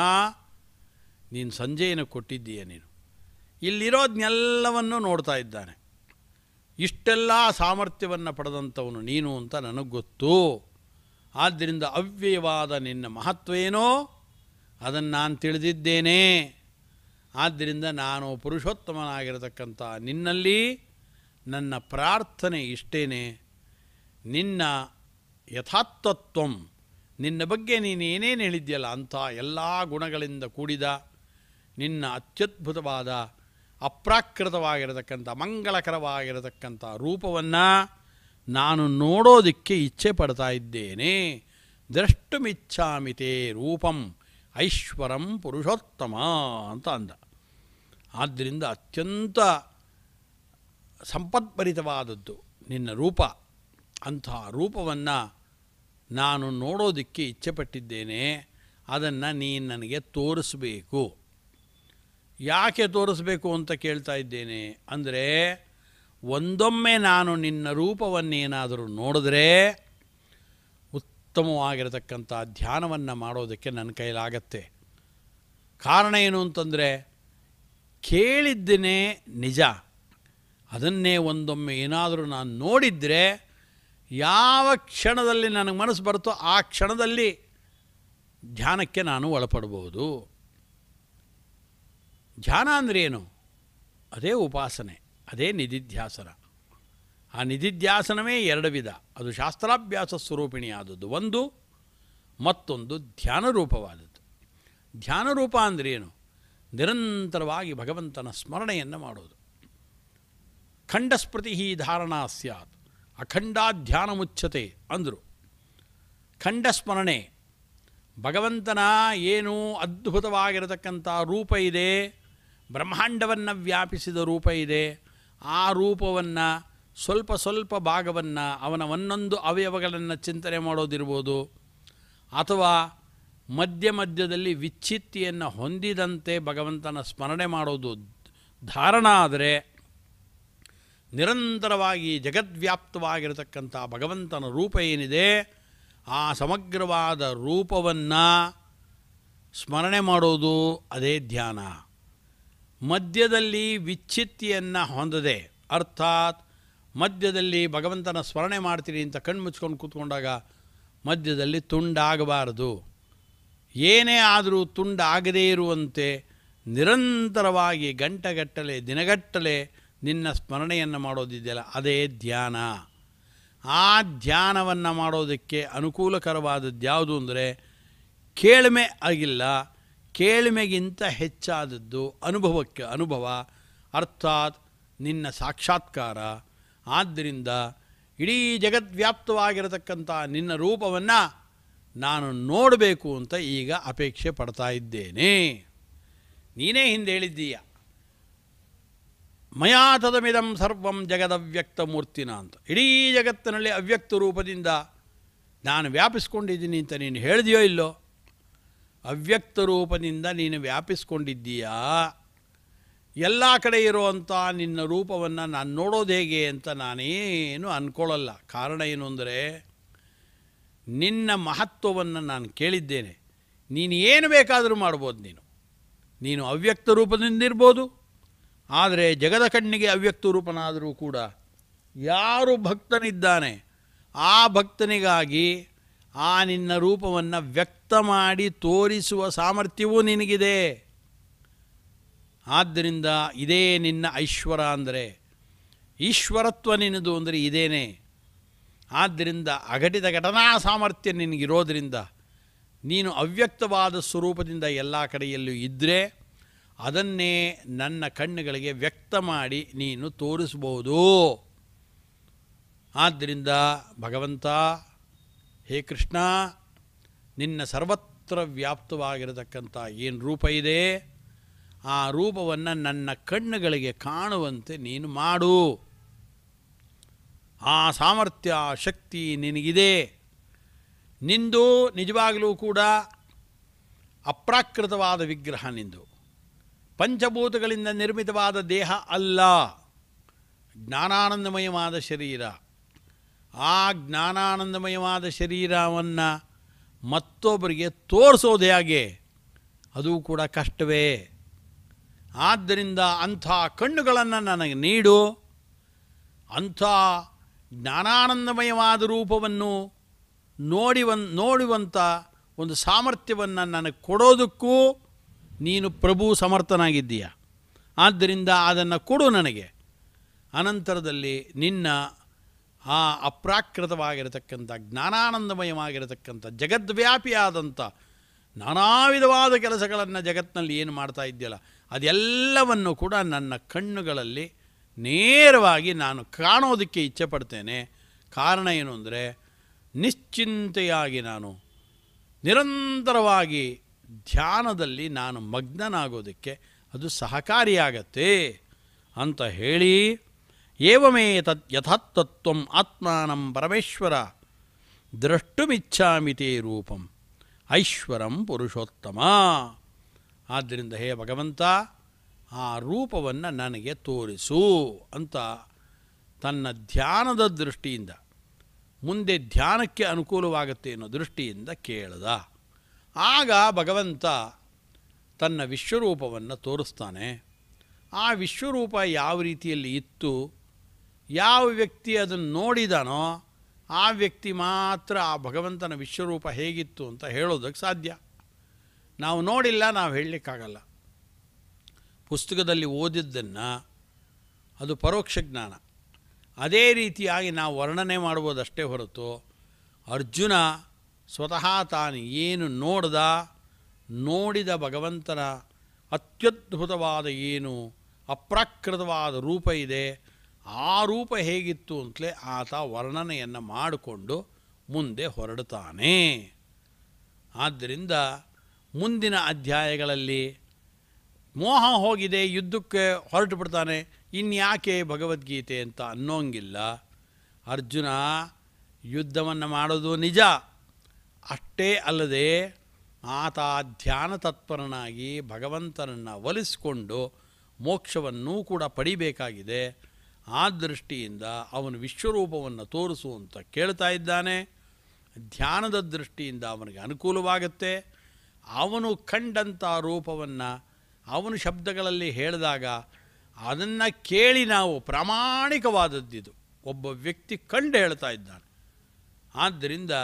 ನೀನು ಸಂಜೆಯನ್ನು ಕೊಟ್ಟಿದ್ದೀಯ ನೀನು ಇಲ್ಲಿರೋದ್ನೆಲ್ಲವನ್ನು ನೋಡ್ತಾ ಇದ್ದಾನೆ ಇಷ್ಟೆಲ್ಲ ಸಾಮರ್ಥ್ಯವನ್ನು ಪಡೆದಂಥವನು ನೀನು ಅಂತ ನನಗೆ ಗೊತ್ತು ಆದ್ದರಿಂದ ಅವ್ಯಯವಾದ ನಿನ್ನ ಏನೋ ಅದನ್ನು ನಾನು ತಿಳಿದಿದ್ದೇನೆ ಆದ್ದರಿಂದ ನಾನು ಪುರುಷೋತ್ತಮನಾಗಿರತಕ್ಕಂಥ ನಿನ್ನಲ್ಲಿ ನನ್ನ ಪ್ರಾರ್ಥನೆ ಇಷ್ಟೇನೆ ನಿನ್ನ ಯಥಾರ್ಥತ್ವಂ ನಿನ್ನ ಬಗ್ಗೆ ನೀನೇನೇನು ಹೇಳಿದ್ಯಲ್ಲ ಅಂಥ ಎಲ್ಲ ಗುಣಗಳಿಂದ ಕೂಡಿದ ನಿನ್ನ ಅತ್ಯದ್ಭುತವಾದ ಅಪ್ರಾಕೃತವಾಗಿರತಕ್ಕಂಥ ಮಂಗಳಕರವಾಗಿರತಕ್ಕಂಥ ರೂಪವನ್ನು ನಾನು ನೋಡೋದಕ್ಕೆ ಇಚ್ಛೆ ಪಡ್ತಾ ಇದ್ದೇನೆ ದ್ರಷ್ಟುಮಿಚ್ಛಾಮಿತೇ ರೂಪಂ ಐಶ್ವರಂ ಪುರುಷೋತ್ತಮ ಅಂತ ಅಂದ ಆದ್ದರಿಂದ ಅತ್ಯಂತ ಸಂಪದ್ಭರಿತವಾದದ್ದು ನಿನ್ನ ರೂಪ ಅಂಥ ರೂಪವನ್ನು ನಾನು ನೋಡೋದಕ್ಕೆ ಇಚ್ಛೆಪಟ್ಟಿದ್ದೇನೆ ಅದನ್ನು ನೀನು ನನಗೆ ತೋರಿಸಬೇಕು ಯಾಕೆ ತೋರಿಸ್ಬೇಕು ಅಂತ ಕೇಳ್ತಾ ಇದ್ದೇನೆ ಅಂದರೆ ಒಂದೊಮ್ಮೆ ನಾನು ನಿನ್ನ ರೂಪವನ್ನೇನಾದರೂ ನೋಡಿದ್ರೆ ಉತ್ತಮವಾಗಿರತಕ್ಕಂಥ ಧ್ಯಾನವನ್ನು ಮಾಡೋದಕ್ಕೆ ನನ್ನ ಕೈಲಾಗತ್ತೆ ಕಾರಣ ಏನು ಅಂತಂದರೆ ಕೇಳಿದ್ದೇನೆ ನಿಜ ಅದನ್ನೇ ಒಂದೊಮ್ಮೆ ಏನಾದರೂ ನಾನು ನೋಡಿದರೆ ಯಾವ ಕ್ಷಣದಲ್ಲಿ ನನಗೆ ಮನಸ್ಸು ಬರುತ್ತೋ ಆ ಕ್ಷಣದಲ್ಲಿ ಧ್ಯಾನಕ್ಕೆ ನಾನು ಒಳಪಡಬಹುದು ಧ್ಯಾನ ಅಂದ್ರೇನು ಅದೇ ಉಪಾಸನೆ ಅದೇ ನಿಧಿಧ್ಯಾಸನ ಆ ನಿಧಿಧ್ಯಾಸನವೇ ಎರಡು ವಿಧ ಅದು ಶಾಸ್ತ್ರಾಭ್ಯಾಸ ಸ್ವರೂಪಿಣಿಯಾದದ್ದು ಒಂದು ಮತ್ತೊಂದು ಧ್ಯಾನರೂಪವಾದದ್ದು ಧ್ಯಾನರೂಪ ಅಂದ್ರೇನು ನಿರಂತರವಾಗಿ ಭಗವಂತನ ಸ್ಮರಣೆಯನ್ನು ಮಾಡೋದು ಖಂಡಸ್ಮೃತಿ ಧಾರಣಾ ಸ್ಯಾತ್ ಅಖಂಡಾಧ್ಯಾನ ಮುಚ್ಚತೆ ಅಂದರು ಸ್ಮರಣೆ ಭಗವಂತನ ಏನು ಅದ್ಭುತವಾಗಿರತಕ್ಕಂಥ ರೂಪ ಇದೆ ಬ್ರಹ್ಮಾಂಡವನ್ನು ವ್ಯಾಪಿಸಿದ ರೂಪ ಇದೆ ಆ ರೂಪವನ್ನು ಸ್ವಲ್ಪ ಸ್ವಲ್ಪ ಭಾಗವನ್ನು ಅವನ ಒಂದೊಂದು ಅವಯವಗಳನ್ನು ಚಿಂತನೆ ಮಾಡೋದಿರ್ಬೋದು ಅಥವಾ ಮಧ್ಯ ಮಧ್ಯದಲ್ಲಿ ವಿಚ್ಛಿತ್ತಿಯನ್ನು ಹೊಂದಿದಂತೆ ಭಗವಂತನ ಸ್ಮರಣೆ ಮಾಡೋದು ಧಾರಣ ಆದರೆ ನಿರಂತರವಾಗಿ ಜಗದ್ವ್ಯಾಪ್ತವಾಗಿರತಕ್ಕಂಥ ಭಗವಂತನ ರೂಪ ಏನಿದೆ ಆ ಸಮಗ್ರವಾದ ರೂಪವನ್ನು ಸ್ಮರಣೆ ಮಾಡೋದು ಅದೇ ಧ್ಯಾನ ಮಧ್ಯದಲ್ಲಿ ವಿಚ್ಛಿತ್ತಿಯನ್ನು ಹೊಂದದೆ ಅರ್ಥಾತ್ ಮಧ್ಯದಲ್ಲಿ ಭಗವಂತನ ಸ್ಮರಣೆ ಮಾಡ್ತೀನಿ ಅಂತ ಕಣ್ಣು ಮುಚ್ಕೊಂಡು ಕೂತ್ಕೊಂಡಾಗ ಮಧ್ಯದಲ್ಲಿ ತುಂಡಾಗಬಾರದು ಏನೇ ಆದರೂ ತುಂಡಾಗದೇ ಇರುವಂತೆ ನಿರಂತರವಾಗಿ ಗಂಟೆಗಟ್ಟಲೆ ದಿನಗಟ್ಟಲೆ ನಿನ್ನ ಸ್ಮರಣೆಯನ್ನು ಮಾಡೋದಿದೆಯಲ್ಲ ಅದೇ ಧ್ಯಾನ ಆ ಧ್ಯಾನವನ್ನು ಮಾಡೋದಕ್ಕೆ ಅನುಕೂಲಕರವಾದದ್ದು ಯಾವುದು ಅಂದರೆ ಕೇಳ್ಮೆ ಆಗಿಲ್ಲ ಕೇಳ್ಮೆಗಿಂತ ಹೆಚ್ಚಾದದ್ದು ಅನುಭವಕ್ಕೆ ಅನುಭವ ಅರ್ಥಾತ್ ನಿನ್ನ ಸಾಕ್ಷಾತ್ಕಾರ ಆದ್ದರಿಂದ ಇಡೀ ಜಗದ್ವ್ಯಾಪ್ತವಾಗಿರತಕ್ಕಂಥ ನಿನ್ನ ರೂಪವನ್ನು ನಾನು ನೋಡಬೇಕು ಅಂತ ಈಗ ಅಪೇಕ್ಷೆ ಪಡ್ತಾ ಇದ್ದೇನೆ ನೀನೇ ಹಿಂದೆ ಹೇಳಿದ್ದೀಯಾ ಮಯಾತದ ತದಮಿದಂ ಸರ್ವಂ ಜಗದವ್ಯಕ್ತ ಮೂರ್ತಿನ ಅಂತ ಇಡೀ ಜಗತ್ತಿನಲ್ಲಿ ಅವ್ಯಕ್ತ ರೂಪದಿಂದ ನಾನು ವ್ಯಾಪಿಸ್ಕೊಂಡಿದ್ದೀನಿ ಅಂತ ನೀನು ಹೇಳಿದೆಯೋ ಇಲ್ಲೋ ಅವ್ಯಕ್ತ ರೂಪದಿಂದ ನೀನು ವ್ಯಾಪಿಸ್ಕೊಂಡಿದ್ದೀಯಾ ಎಲ್ಲ ಕಡೆ ಇರುವಂಥ ನಿನ್ನ ರೂಪವನ್ನು ನಾನು ನೋಡೋದು ಹೇಗೆ ಅಂತ ನಾನೇನು ಅಂದ್ಕೊಳ್ಳಲ್ಲ ಕಾರಣ ಏನು ಅಂದರೆ ನಿನ್ನ ಮಹತ್ವವನ್ನು ನಾನು ಕೇಳಿದ್ದೇನೆ ನೀನು ಏನು ಬೇಕಾದರೂ ಮಾಡ್ಬೋದು ನೀನು ನೀನು ಅವ್ಯಕ್ತ ರೂಪದಿಂದ ಇರ್ಬೋದು ಆದರೆ ಜಗದ ಕಣ್ಣಿಗೆ ಅವ್ಯಕ್ತ ರೂಪನಾದರೂ ಕೂಡ ಯಾರು ಭಕ್ತನಿದ್ದಾನೆ ಆ ಭಕ್ತನಿಗಾಗಿ ಆ ನಿನ್ನ ರೂಪವನ್ನು ವ್ಯಕ್ತ ಮಾಡಿ ತೋರಿಸುವ ಸಾಮರ್ಥ್ಯವೂ ನಿನಗಿದೆ ಆದ್ದರಿಂದ ಇದೇ ನಿನ್ನ ಐಶ್ವರ ಅಂದರೆ ಈಶ್ವರತ್ವ ನಿನ್ನದು ಅಂದರೆ ಇದೇನೇ ಆದ್ದರಿಂದ ಅಘಟಿತ ಘಟನಾ ಸಾಮರ್ಥ್ಯ ನಿನಗಿರೋದರಿಂದ ನೀನು ಅವ್ಯಕ್ತವಾದ ಸ್ವರೂಪದಿಂದ ಎಲ್ಲ ಕಡೆಯಲ್ಲೂ ಇದ್ದರೆ ಅದನ್ನೇ ನನ್ನ ಕಣ್ಣುಗಳಿಗೆ ವ್ಯಕ್ತ ಮಾಡಿ ನೀನು ತೋರಿಸ್ಬೋದು ಆದ್ದರಿಂದ ಭಗವಂತ ಹೇ ಕೃಷ್ಣ ನಿನ್ನ ಸರ್ವತ್ರ ವ್ಯಾಪ್ತವಾಗಿರತಕ್ಕಂಥ ಏನು ರೂಪ ಇದೆ ಆ ರೂಪವನ್ನು ನನ್ನ ಕಣ್ಣುಗಳಿಗೆ ಕಾಣುವಂತೆ ನೀನು ಮಾಡು ಆ ಸಾಮರ್ಥ್ಯ ಶಕ್ತಿ ನಿನಗಿದೆ ನಿಂದು ನಿಜವಾಗಲೂ ಕೂಡ ಅಪ್ರಾಕೃತವಾದ ವಿಗ್ರಹ ನಿಂದು ಪಂಚಭೂತಗಳಿಂದ ನಿರ್ಮಿತವಾದ ದೇಹ ಅಲ್ಲ ಜ್ಞಾನಾನಂದಮಯವಾದ ಶರೀರ ಆ ಜ್ಞಾನಾನಂದಮಯವಾದ ಶರೀರವನ್ನು ಮತ್ತೊಬ್ಬರಿಗೆ ತೋರಿಸೋದು ಹೇಗೆ ಅದು ಕೂಡ ಕಷ್ಟವೇ ಆದ್ದರಿಂದ ಅಂಥ ಕಣ್ಣುಗಳನ್ನು ನನಗೆ ನೀಡು ಅಂಥ ಜ್ಞಾನಾನಂದಮಯವಾದ ರೂಪವನ್ನು ನೋಡಿವನ್ ನೋಡುವಂಥ ಒಂದು ಸಾಮರ್ಥ್ಯವನ್ನು ನನಗೆ ಕೊಡೋದಕ್ಕೂ ನೀನು ಪ್ರಭು ಸಮರ್ಥನಾಗಿದ್ದೀಯ ಆದ್ದರಿಂದ ಅದನ್ನು ಕೊಡು ನನಗೆ ಅನಂತರದಲ್ಲಿ ನಿನ್ನ ಆ ಅಪ್ರಾಕೃತವಾಗಿರತಕ್ಕಂಥ ಜ್ಞಾನಾನಂದಮಯವಾಗಿರತಕ್ಕಂಥ ಜಗದ್ವ್ಯಾಪಿಯಾದಂಥ ನಾನಾ ವಿಧವಾದ ಕೆಲಸಗಳನ್ನು ಜಗತ್ತಿನಲ್ಲಿ ಏನು ಮಾಡ್ತಾ ಇದೆಯಲ್ಲ ಅದೆಲ್ಲವನ್ನು ಕೂಡ ನನ್ನ ಕಣ್ಣುಗಳಲ್ಲಿ ನೇರವಾಗಿ ನಾನು ಕಾಣೋದಕ್ಕೆ ಇಚ್ಛೆ ಪಡ್ತೇನೆ ಕಾರಣ ಏನು ಅಂದರೆ ನಿಶ್ಚಿಂತೆಯಾಗಿ ನಾನು ನಿರಂತರವಾಗಿ ಧ್ಯಾನದಲ್ಲಿ ನಾನು ಮಗ್ನನಾಗೋದಕ್ಕೆ ಅದು ಸಹಕಾರಿಯಾಗತ್ತೆ ಅಂತ ಹೇಳಿ ಏವಮೇ ತತ್ ಯಥಾತ್ವತ್ವ ಆತ್ಮಾನಂ ಪರಮೇಶ್ವರ ದ್ರಷ್ಟುಮಿಚ್ಛಾಮಿತೇ ರೂಪಂ ಐಶ್ವರಂ ಪುರುಷೋತ್ತಮ ಆದ್ದರಿಂದ ಹೇ ಭಗವಂತ ಆ ರೂಪವನ್ನು ನನಗೆ ತೋರಿಸು ಅಂತ ತನ್ನ ಧ್ಯಾನದ ದೃಷ್ಟಿಯಿಂದ ಮುಂದೆ ಧ್ಯಾನಕ್ಕೆ ಅನುಕೂಲವಾಗುತ್ತೆ ಅನ್ನೋ ದೃಷ್ಟಿಯಿಂದ ಕೇಳದ ಆಗ ಭಗವಂತ ತನ್ನ ವಿಶ್ವರೂಪವನ್ನು ತೋರಿಸ್ತಾನೆ ಆ ವಿಶ್ವರೂಪ ಯಾವ ರೀತಿಯಲ್ಲಿ ಇತ್ತು ಯಾವ ವ್ಯಕ್ತಿ ಅದನ್ನು ನೋಡಿದಾನೋ ಆ ವ್ಯಕ್ತಿ ಮಾತ್ರ ಆ ಭಗವಂತನ ವಿಶ್ವರೂಪ ಹೇಗಿತ್ತು ಅಂತ ಹೇಳೋದಕ್ಕೆ ಸಾಧ್ಯ ನಾವು ನೋಡಿಲ್ಲ ನಾವು ಹೇಳಲಿಕ್ಕಾಗಲ್ಲ ಪುಸ್ತಕದಲ್ಲಿ ಓದಿದ್ದನ್ನು ಅದು ಪರೋಕ್ಷ ಜ್ಞಾನ ಅದೇ ರೀತಿಯಾಗಿ ನಾವು ವರ್ಣನೆ ಮಾಡ್ಬೋದಷ್ಟೇ ಹೊರತು ಅರ್ಜುನ ಸ್ವತಃ ತಾನು ಏನು ನೋಡ್ದ ನೋಡಿದ ಭಗವಂತನ ಅತ್ಯದ್ಭುತವಾದ ಏನು ಅಪ್ರಾಕೃತವಾದ ರೂಪ ಇದೆ ಆ ರೂಪ ಹೇಗಿತ್ತು ಅಂತಲೇ ಆತ ವರ್ಣನೆಯನ್ನು ಮಾಡಿಕೊಂಡು ಮುಂದೆ ಹೊರಡ್ತಾನೆ ಆದ್ದರಿಂದ ಮುಂದಿನ ಅಧ್ಯಾಯಗಳಲ್ಲಿ ಮೋಹ ಹೋಗಿದೆ ಯುದ್ಧಕ್ಕೆ ಹೊರಟು ಬಿಡ್ತಾನೆ ಇನ್ಯಾಕೆ ಭಗವದ್ಗೀತೆ ಅಂತ ಅನ್ನೋಂಗಿಲ್ಲ ಅರ್ಜುನ ಯುದ್ಧವನ್ನು ಮಾಡೋದು ನಿಜ ಅಷ್ಟೇ ಅಲ್ಲದೆ ಆತ ಧ್ಯಾನ ತತ್ಪರನಾಗಿ ಭಗವಂತನನ್ನು ಒಲಿಸಿಕೊಂಡು ಮೋಕ್ಷವನ್ನೂ ಕೂಡ ಪಡಿಬೇಕಾಗಿದೆ ಆ ದೃಷ್ಟಿಯಿಂದ ಅವನು ವಿಶ್ವರೂಪವನ್ನು ತೋರಿಸು ಅಂತ ಕೇಳ್ತಾ ಇದ್ದಾನೆ ಧ್ಯಾನದ ದೃಷ್ಟಿಯಿಂದ ಅವನಿಗೆ ಅನುಕೂಲವಾಗುತ್ತೆ ಅವನು ಕಂಡಂಥ ರೂಪವನ್ನು ಅವನು ಶಬ್ದಗಳಲ್ಲಿ ಹೇಳಿದಾಗ ಅದನ್ನು ಕೇಳಿ ನಾವು ಪ್ರಾಮಾಣಿಕವಾದದ್ದಿದು ಒಬ್ಬ ವ್ಯಕ್ತಿ ಕಂಡು ಹೇಳ್ತಾ ಇದ್ದಾನೆ ಆದ್ದರಿಂದ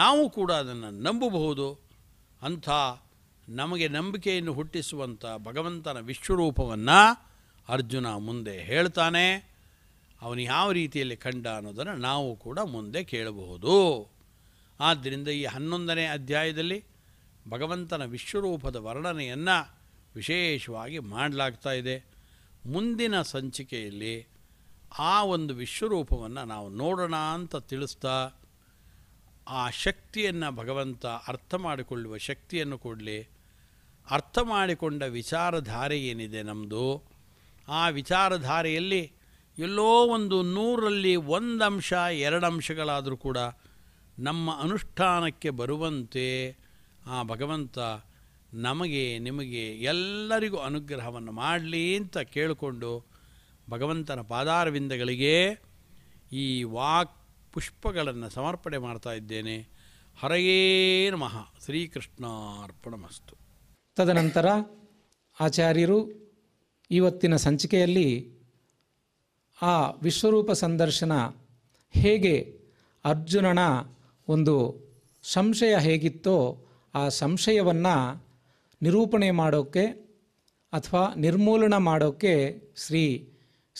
ನಾವು ಕೂಡ ಅದನ್ನು ನಂಬಬಹುದು ಅಂಥ ನಮಗೆ ನಂಬಿಕೆಯನ್ನು ಹುಟ್ಟಿಸುವಂಥ ಭಗವಂತನ ವಿಶ್ವರೂಪವನ್ನು ಅರ್ಜುನ ಮುಂದೆ ಹೇಳ್ತಾನೆ ಅವನು ಯಾವ ರೀತಿಯಲ್ಲಿ ಕಂಡ ಅನ್ನೋದನ್ನು ನಾವು ಕೂಡ ಮುಂದೆ ಕೇಳಬಹುದು ಆದ್ದರಿಂದ ಈ ಹನ್ನೊಂದನೇ ಅಧ್ಯಾಯದಲ್ಲಿ ಭಗವಂತನ ವಿಶ್ವರೂಪದ ವರ್ಣನೆಯನ್ನು ವಿಶೇಷವಾಗಿ ಮಾಡಲಾಗ್ತಾ ಇದೆ ಮುಂದಿನ ಸಂಚಿಕೆಯಲ್ಲಿ ಆ ಒಂದು ವಿಶ್ವರೂಪವನ್ನು ನಾವು ನೋಡೋಣ ಅಂತ ತಿಳಿಸ್ತಾ ಆ ಶಕ್ತಿಯನ್ನು ಭಗವಂತ ಅರ್ಥ ಮಾಡಿಕೊಳ್ಳುವ ಶಕ್ತಿಯನ್ನು ಕೊಡಲಿ ಅರ್ಥ ಮಾಡಿಕೊಂಡ ವಿಚಾರಧಾರೆ ಏನಿದೆ ನಮ್ಮದು ಆ ವಿಚಾರಧಾರೆಯಲ್ಲಿ ಎಲ್ಲೋ ಒಂದು ನೂರಲ್ಲಿ ಒಂದು ಅಂಶ ಎರಡು ಅಂಶಗಳಾದರೂ ಕೂಡ ನಮ್ಮ ಅನುಷ್ಠಾನಕ್ಕೆ ಬರುವಂತೆ ಆ ಭಗವಂತ ನಮಗೆ ನಿಮಗೆ ಎಲ್ಲರಿಗೂ ಅನುಗ್ರಹವನ್ನು ಮಾಡಲಿ ಅಂತ ಕೇಳಿಕೊಂಡು ಭಗವಂತನ ಪಾದಾರವಿಂದಗಳಿಗೆ ಈ ವಾಕ್ ಪುಷ್ಪಗಳನ್ನು ಸಮರ್ಪಣೆ ಮಾಡ್ತಾ ಇದ್ದೇನೆ ಹರೆಯೇ ನಮಃ ಶ್ರೀಕೃಷ್ಣಾರ್ಪಣಮಸ್ತು ತದನಂತರ ಆಚಾರ್ಯರು ಇವತ್ತಿನ ಸಂಚಿಕೆಯಲ್ಲಿ ಆ ವಿಶ್ವರೂಪ ಸಂದರ್ಶನ ಹೇಗೆ ಅರ್ಜುನನ ಒಂದು ಸಂಶಯ ಹೇಗಿತ್ತೋ ಆ ಸಂಶಯವನ್ನು ನಿರೂಪಣೆ ಮಾಡೋಕ್ಕೆ ಅಥವಾ ನಿರ್ಮೂಲನ ಮಾಡೋಕ್ಕೆ ಶ್ರೀ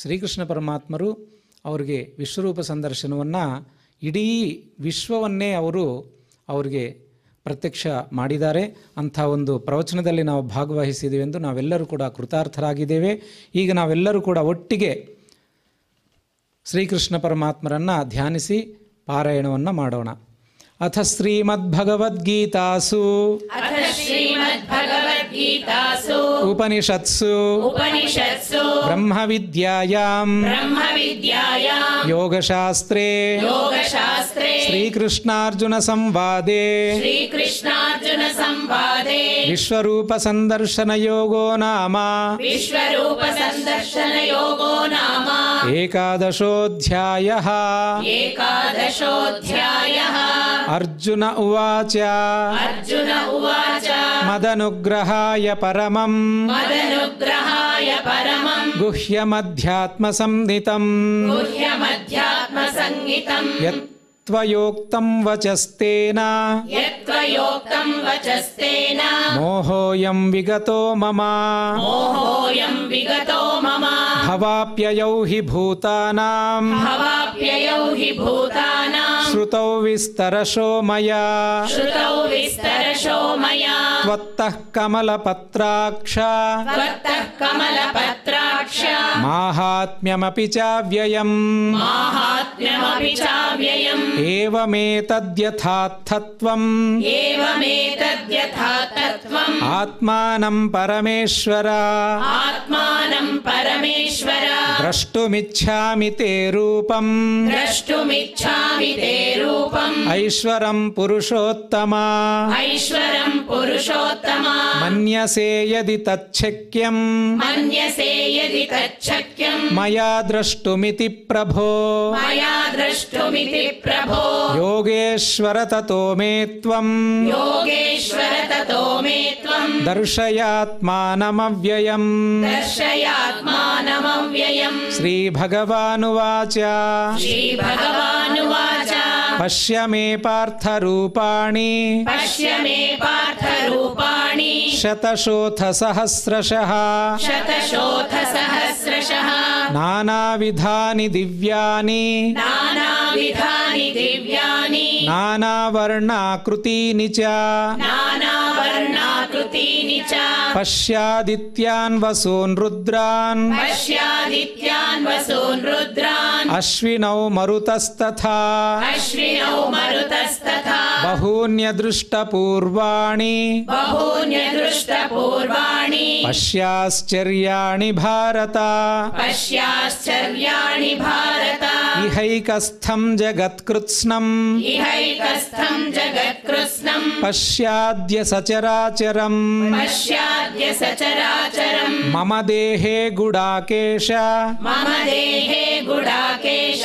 ಶ್ರೀಕೃಷ್ಣ ಪರಮಾತ್ಮರು ಅವರಿಗೆ ವಿಶ್ವರೂಪ ಸಂದರ್ಶನವನ್ನು ಇಡೀ ವಿಶ್ವವನ್ನೇ ಅವರು ಅವರಿಗೆ ಪ್ರತ್ಯಕ್ಷ ಮಾಡಿದ್ದಾರೆ ಅಂಥ ಒಂದು ಪ್ರವಚನದಲ್ಲಿ ನಾವು ಭಾಗವಹಿಸಿದ್ದೇವೆ ಎಂದು ನಾವೆಲ್ಲರೂ ಕೂಡ ಕೃತಾರ್ಥರಾಗಿದ್ದೇವೆ ಈಗ ನಾವೆಲ್ಲರೂ ಕೂಡ ಒಟ್ಟಿಗೆ ಶ್ರೀಕೃಷ್ಣ ಪರಮಾತ್ಮರನ್ನು ಧ್ಯಾನಿಸಿ ಪಾರಾಯಣವನ್ನು ಮಾಡೋಣ ಅಥ ಶ್ರೀಮದ್ಭಗವದ್ಗೀತಾಸು गीतासु उपनिषत्सु उपनिषत्सु ब्रह्मविद्यायाम् ब्रह्मविद्यायाम् योगशास्त्रे योगशास्त्रे श्रीकृष्णार्जुनसंवादे श्रीकृष्णार्जुनसंवादे विश्वरूपसन्दर्शनयोगो नाम विश्वरूपसन्दर्शनयोगो नाम एकादशोऽध्यायः एकादशोऽध्यायः अर्जुन अर्जुन उवाच मदनुग्रहाय परमम् गुह्यमध्यात्मसंहितम् त्वयोक्तं वचस्तेन यत्त्वयोक्तं वचस्तेन मोहोऽयं विगतो मम मोहोऽयं विगतो मम भवाप्ययौ हि भूतानां भवाप्ययौ हि भूतानाम् श्रुतौ विस्तरशो मया श्रुतौ विस्तरशो मया त्वत्तः कमलपत्राक्षत्तः कमलपत्राक्ष माहात्म्यमपि व्ययम् माहात्म्यमपि च एवमेतद्यथाथत्वम् एवमेतद्यथात्मानम् परमेश्वर आत्मानम् परमेश्वर द्रष्टुमिच्छामि ते रूपम् द्रष्टुमिच्छामि रूपम् ऐश्वरम् पुरुषोत्तमा ऐश्वरम् पुरुषोत्तमा मन्यसे यदि तच्छक्यम् मन्यसे यदि तच्छक्यम् मया द्रष्टुमिति प्रभो मया द्रष्टुमिति प्रभो योगेश्वर ततो मे त्वम् योगेश्वर ततो मे त्वम् दर्शयात्मानमव्ययम् दर्शयात्मानमव्ययम् श्रीभगवानुवाच श्रीभगवानुवाच पश्य मे पार्थरूपाणि पश्य मे पार्थरूपाणि शतशोथ सहस्रशः नानाविधानि दिव्यानि नानाविधानि दिव्यानि नानावर्णाकृतीनि च नानावर्णाकृतीनि च रुद्रान् वसून् रुद्रान् अश्विनौ मरुतस्तथा अश्विनौ मरुतस्तथा बहून्यदृष्टपूर्वाणि बहून्यदृष्टपूर्वाणि पश्याश्चर्याणि भारता पश्याश्चर्याणि भारत इहैकस्थं जगत्कृत्स्नम् इहैकस्थं जगत्कृत्स्नम् पश्याद्य सचराचरम् पश्याद्य सचराचरम् मम देहे गुडाकेश मम देहे गुडाकेश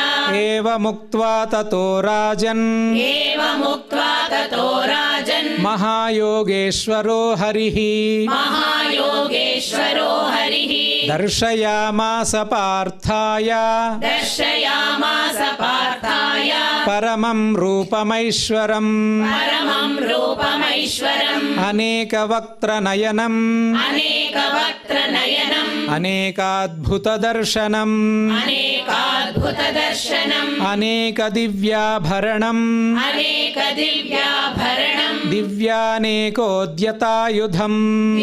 एवमुक्त्वा ततो राजन् एवमुक्त्वा ततो राजन् महायोगेश्वरो हरिः महायोगेश्वरो हरिः दर्शयामास पार्थाय दर्शयामास पार्थाय परमं रूपमैश्वरम् अनेकवक्त्रनयनम् अनेकवक्त्रनयनम् अनेकाद्भुतदर्शनम् अनेकाद्भुतदर्शनम् अनेकदिव्याभरणम् दिव्यानेकोद्यतायुधम्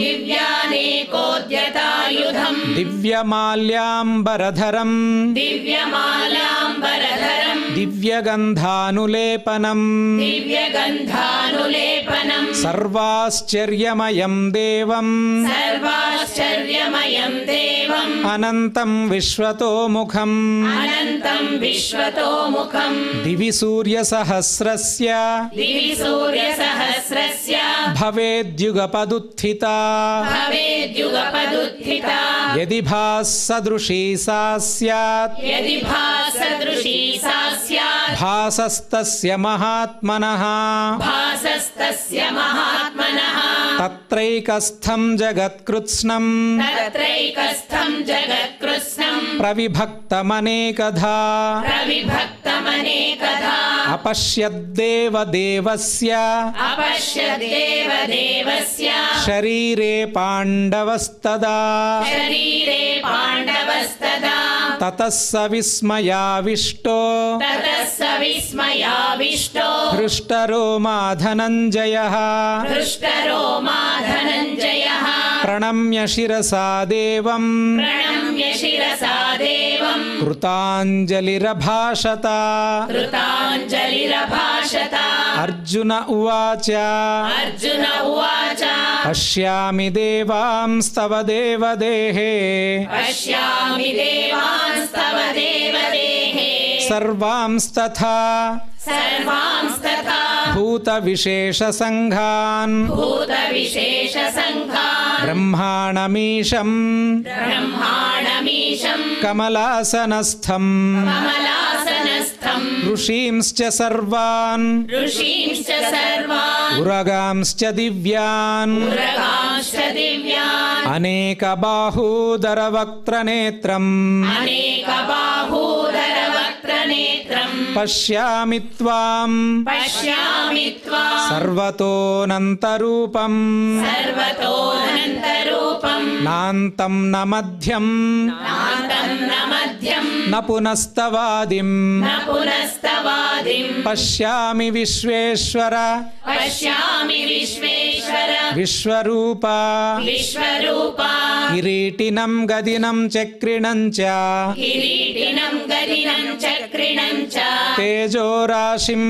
दिव्यानेकोद्यतायुधम् दिव्यमाल्याम्बरधरम् दिव्यमाल्याम्बरम् दिव्यगन्धानुलेपनम् सर्वाश्चर्यमयं देवम् सर्वाश्चर्यमयं देवम् अनन्तं विश्वतोमुखम् अनन्तं मुखम् दिवि सूर्यसहस्रस्य भवेद्युगपदुत्थिता भवेद्युगपदुत्थिता यदि भासदृशी सा स्यात् यदि भासदृशी सा भासस्तस्य महात्मनः भासस्तस्य तस्य महात्मनः तत्रैकस्थं जगत्कृत्स्नम् तत्रैकस्थं जगत्कृत्स्नम् प्रविभक्तमनेकधा प्रविभक्तमनेकधा अपश्यद्देव देवस्य अपश्यद्देव देवस्य शरीरे पाण्डवस्तदा शरीरे पाण्डवस्तदा ततः स विस्मयाविष्टो स विस्मयाविष्ट हृष्टरो माधनञ्जयः प्रणम्य शिरसा देवम् कृताञ्जलिरभाषता कृताञ्जलिरभाषता अर्जुन उवाच अर्जुन पश्यामि देवां स्तव देवदेहे पश्यामि देवां स्तव देवदेहे सर्वां स्तथा सर्वां स्तथा भूतविशेषसङ्घान् भूतविशेषसङ्घान् ब्रह्माणमीशं ब्रह्माणमीशं कमलासनस्थं कमला ऋषींश्च सर्वान् ऋषींश्च सर्वान् उरगांश्च दिव्यान् उरगांश्च दिव्यान् अनेकबाहुदरवक्त्रनेत्रम् अनेकबाहुदर नेत्रम् पश्यामि त्वाम् पश्यामि त्वाम् सर्वतोऽनन्तरूपम् सर्वतोऽनन्तरूपम् नान्तं न मध्यम् नान्तं न मध्यम् न पुनस्तवादिम् न पुनस्तवादिम् पश्यामि विश्वेश्वर पश्यामि विश्वेश्वर विश्वरूपा विश्वरूपा किरीटिनं गदिनं चक्रिणं च किरीटिनं गदिनं चक्र तेजो राशिम्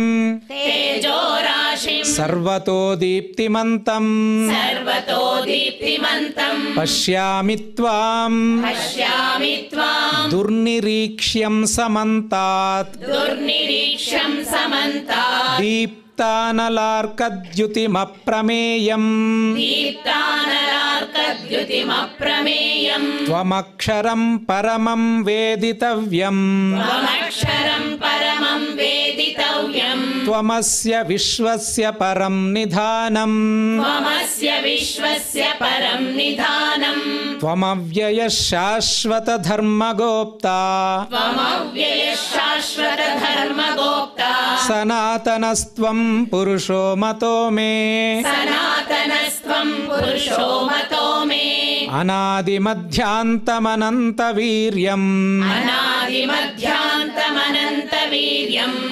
सर्वतो दीप्तिमन्तम् सर्वतो दीप्तिमन्तम् पश्यामि त्वाम् पश्यामि त्वाम् दुर्निरीक्ष्यम् समन्तात् दुर्निरीक्ष्यम् समन्तात् दीप् दीप्तानलार्कद्युतिमप्रमेयम् त्वमक्षरं परमं वेदितव्यम् त्वमक्षरं परमं वेदितव्यम् त्वमस्य विश्वस्य परं निधानम् त्वमस्य विश्वस्य परं निधानम् त्वमव्ययः शाश्वतधर्मगोप्ताय शाश्वतधर्म सनातनस्त्वं पुरुषो मतो मे सनातनस्त्वम् पुरुषो मतो मे अनादिमध्यान्तमनन्तवीर्यम् अनन्त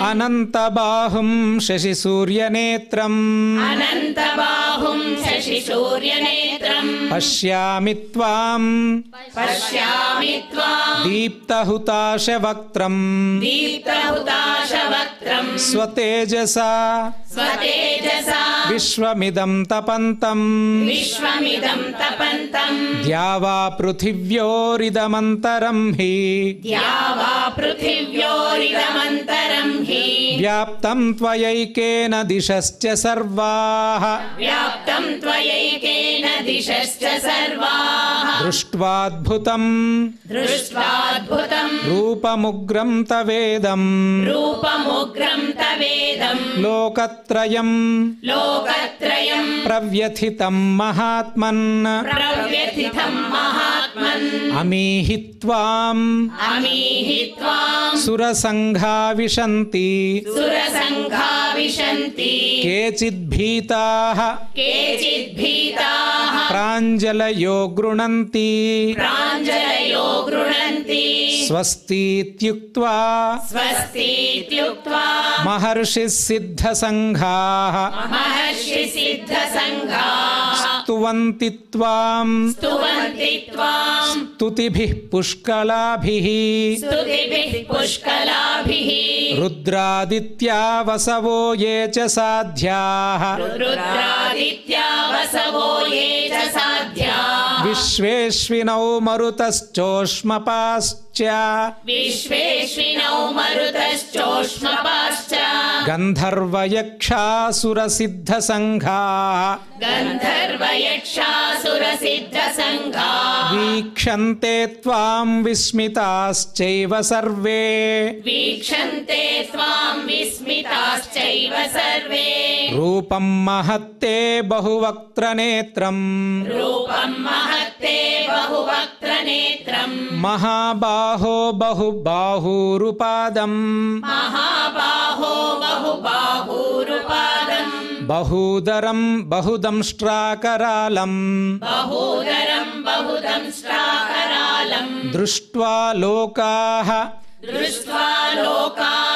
अनन्तबाहुं शशिसूर्यनेत्रम् अनन्तबाहुं शशिसूर्यनेत्रम् पश्यामि त्वाम् पश्यामि त्वाम् दीप्तहुताशवक्त्रम् दीप्तहुताशवक्त्रम् स्वतेजसा स्वतेजसा विश्वमिदं तपन्तम् विश्वमिदं तपन्तम् पृथिव्योरिदमन्तरं हि पृथिव्यो व्याप्तम् त्वयैकेन दिशश्च सर्वाः व्याप्तम् त्वयैकेन दिशश्च सर्वाः दृष्ट्वाद्भुतम् दृष्ट्वाद्भुतम् रूपमुग्रम् तवेदम् रूपमुग्रम् तवेदम् लोकत्रयम् लोकत्रयम् प्रव्यथितम् महात्मन् प्रव्यथितम् महात्मन् अमीहित्वाम् अमीहित्वा सुरसङ्घाविशन्ति सुरसङ्घाविशन्ति केचिद्भीताः केचिद्भीताः प्राञ्जलयो प्राञ्जलयो गृणन्ति स्वस्तीत्युक्त्वा स्वस्तीत्युक्त्वा महर्षिः सिद्धसङ्घाः महर्षिसिद्धसङ्घाः स्तुवन्ति त्वाम् स्तुतिभिः पुष्कलाभिः स्तुतिभिः पुष्कलाभिः रुद्रादित्या वसवो ये च साध्याःत्यावसवो विश्वेश्विनौ मरुतश्चोष्मपाश्च विश्वेश्विनौ मरुतश्चोष्मपाश्च गन्धर्व यक्षासुरसिद्धसङ्घा गन्धर्वयक्षासुरसिद्धसङ्घा वीक्षन्ते त्वां विस्मिताश्चैव सर्वे वीक्षन्ते त्वां विस्मिताश्चैव सर्वे रूपं महत्ते बहुवक्त्र नेत्रम् ते बहुवक्त्र नेत्रम् महाबाहो बहु महाबाहो बहु बहूदरम् बहुदंष्ट्राकरालम् बहूदरम् बहुदंष्ट्राकरालम् दृष्ट्वा लोकाः दृष्ट्वा लोकाः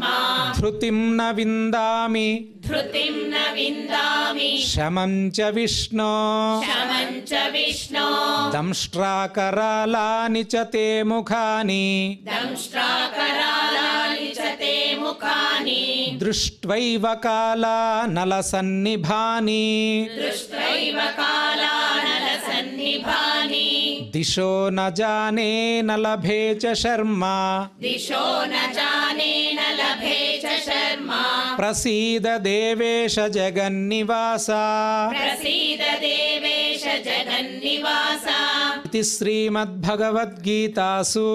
धृतिं न विन्दामि धृतिं न विन्दामि शमं च विष्णु शमं च विष्णु दंष्ट्राकरालानि च ते मुखानि दंष्ट्राकरालानि च ते मुखानि दृष्ट्वैव काला नलसन्निभानि दृष्ट्वैव काला दिशो न न लभे च शर्मा दिशो न न लभे च शर्मा प्रसीद देवेश जगन्निवासा देवेश जगन्निवासा इति श्रीमद्भगवद्गीतासु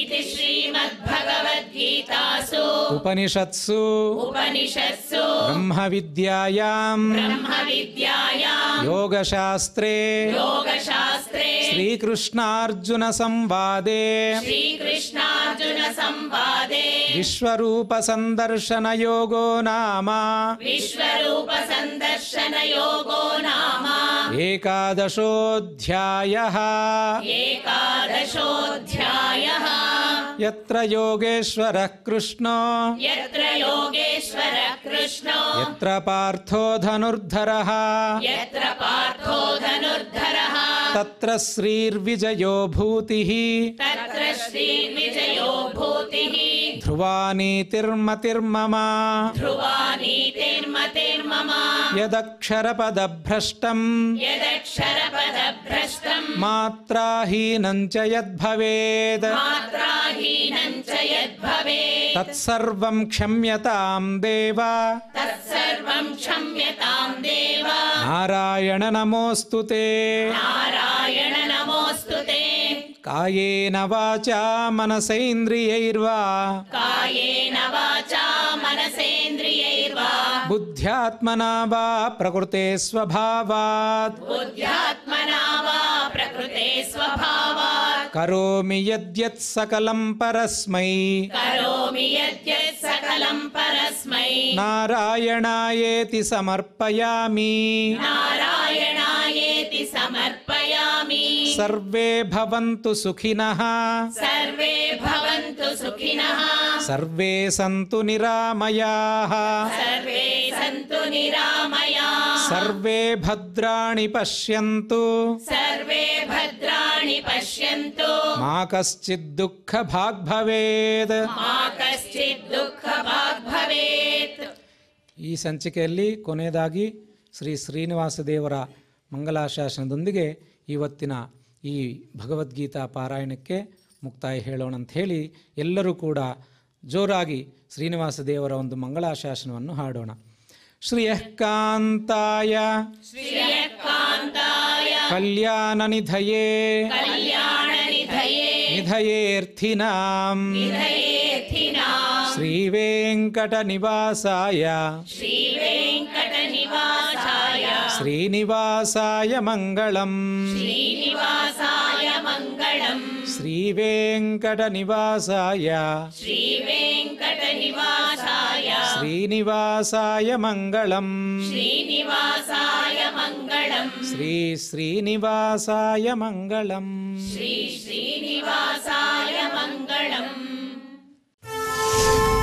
इति श्रीमद्भगवद्गीतासु उपनिषत्सु उपनिषत्सु ब्रह्मविद्यायाम् ब्रह्मविद्यायाम् योगशास्त्रे योगशास्त्रे श्रीकृष्णार्जुनसंवादे श्रीकृष्णार्जुनसंवादे विश्वरूपसन्दर्शनयोगो नाम योगो नाम एकादशोऽध्यायः एकादशोऽध्यायः यत्र योगेश्वरः कृष्णो यत्र योगेश्वरः कृष्णो यत्र पार्थो धनुर्धरः यत्र पार्थो धनुर्धरः तत्र श्रीर्विजयो भूतिः तत्र श्रीर्विजयो भूतिः ध्रुवानीतिर्मतिर्मम ध्रुवानीतिर्मतिर्मम यदक्षरपदभ्रष्टम् यदक्षरपदभ्रष्टम् मात्राहीनञ्च यद्भवेत् मात्राहीनञ्च यद्भवेत् तत्सर्वं क्षम्यतां देवा तत्सर्वं क्षम्यतां देवा नारायण नमोस्तुते नारायण नमोस्तुते कायेन वाचा मनसेन्द्रियैर्वा कायेन वाचा मनसेन्द्रियैर्वा बुद्ध्यात्मना वा प्रकृते स्वभावात् बुद्ध्यात्मना वा प्रकृते स्वभावात् करोमि यद्यत् सकलं परस्मै करोमि सकलम् परस्मै नारायणायेति समर्पयामि नारायणायेति समर्पयामि सर्वे भवन्तु सुखिनः सर्वे भवन्तु सुखिनः सर्वे सन्तु निरामयाः सर्वे सन्तु निरामया सर्वे भद्राणि पश्यन्तु सर्वे भद्राणि परिपश्यन्तु मा ಈ ಸಂಚಿಕೆಯಲ್ಲಿ ಕೊನೆಯದಾಗಿ ಶ್ರೀ ಶ್ರೀನಿವಾಸ ದೇವರ ಮಂಗಲಾಶಾಸನದೊಂದಿಗೆ ಇವತ್ತಿನ ಈ ಭಗವದ್ಗೀತಾ ಪಾರಾಯಣಕ್ಕೆ ಮುಕ್ತಾಯ ಹೇಳೋಣ ಅಂತ ಹೇಳಿ ಎಲ್ಲರೂ ಕೂಡ ಜೋರಾಗಿ ಶ್ರೀನಿವಾಸ ದೇವರ ಒಂದು ಮಂಗಳಾಶಾಸನವನ್ನು ಹಾಡೋಣ श्रियःकान्ताय श्रियःकान्ताय कल्याणनिधये कल्याणनिधये निधयेऽर्थिनाम् निधयेऽर्थिनाम् श्रीवेङ्कटनिवासाय श्रीवेङ्कटनिवासाय श्रीनिवासाय मङ्गलम् श्रीनिवासाय मङ्गल श्री वेङ्कटनिवासाय श्रीवेङ्कटनिवासाय श्रीनिवासाय मङ्गलम् श्रीनिवासाय श्रीश्रीनिवासाय मङ्गलं श्री श्रीनिवासाय म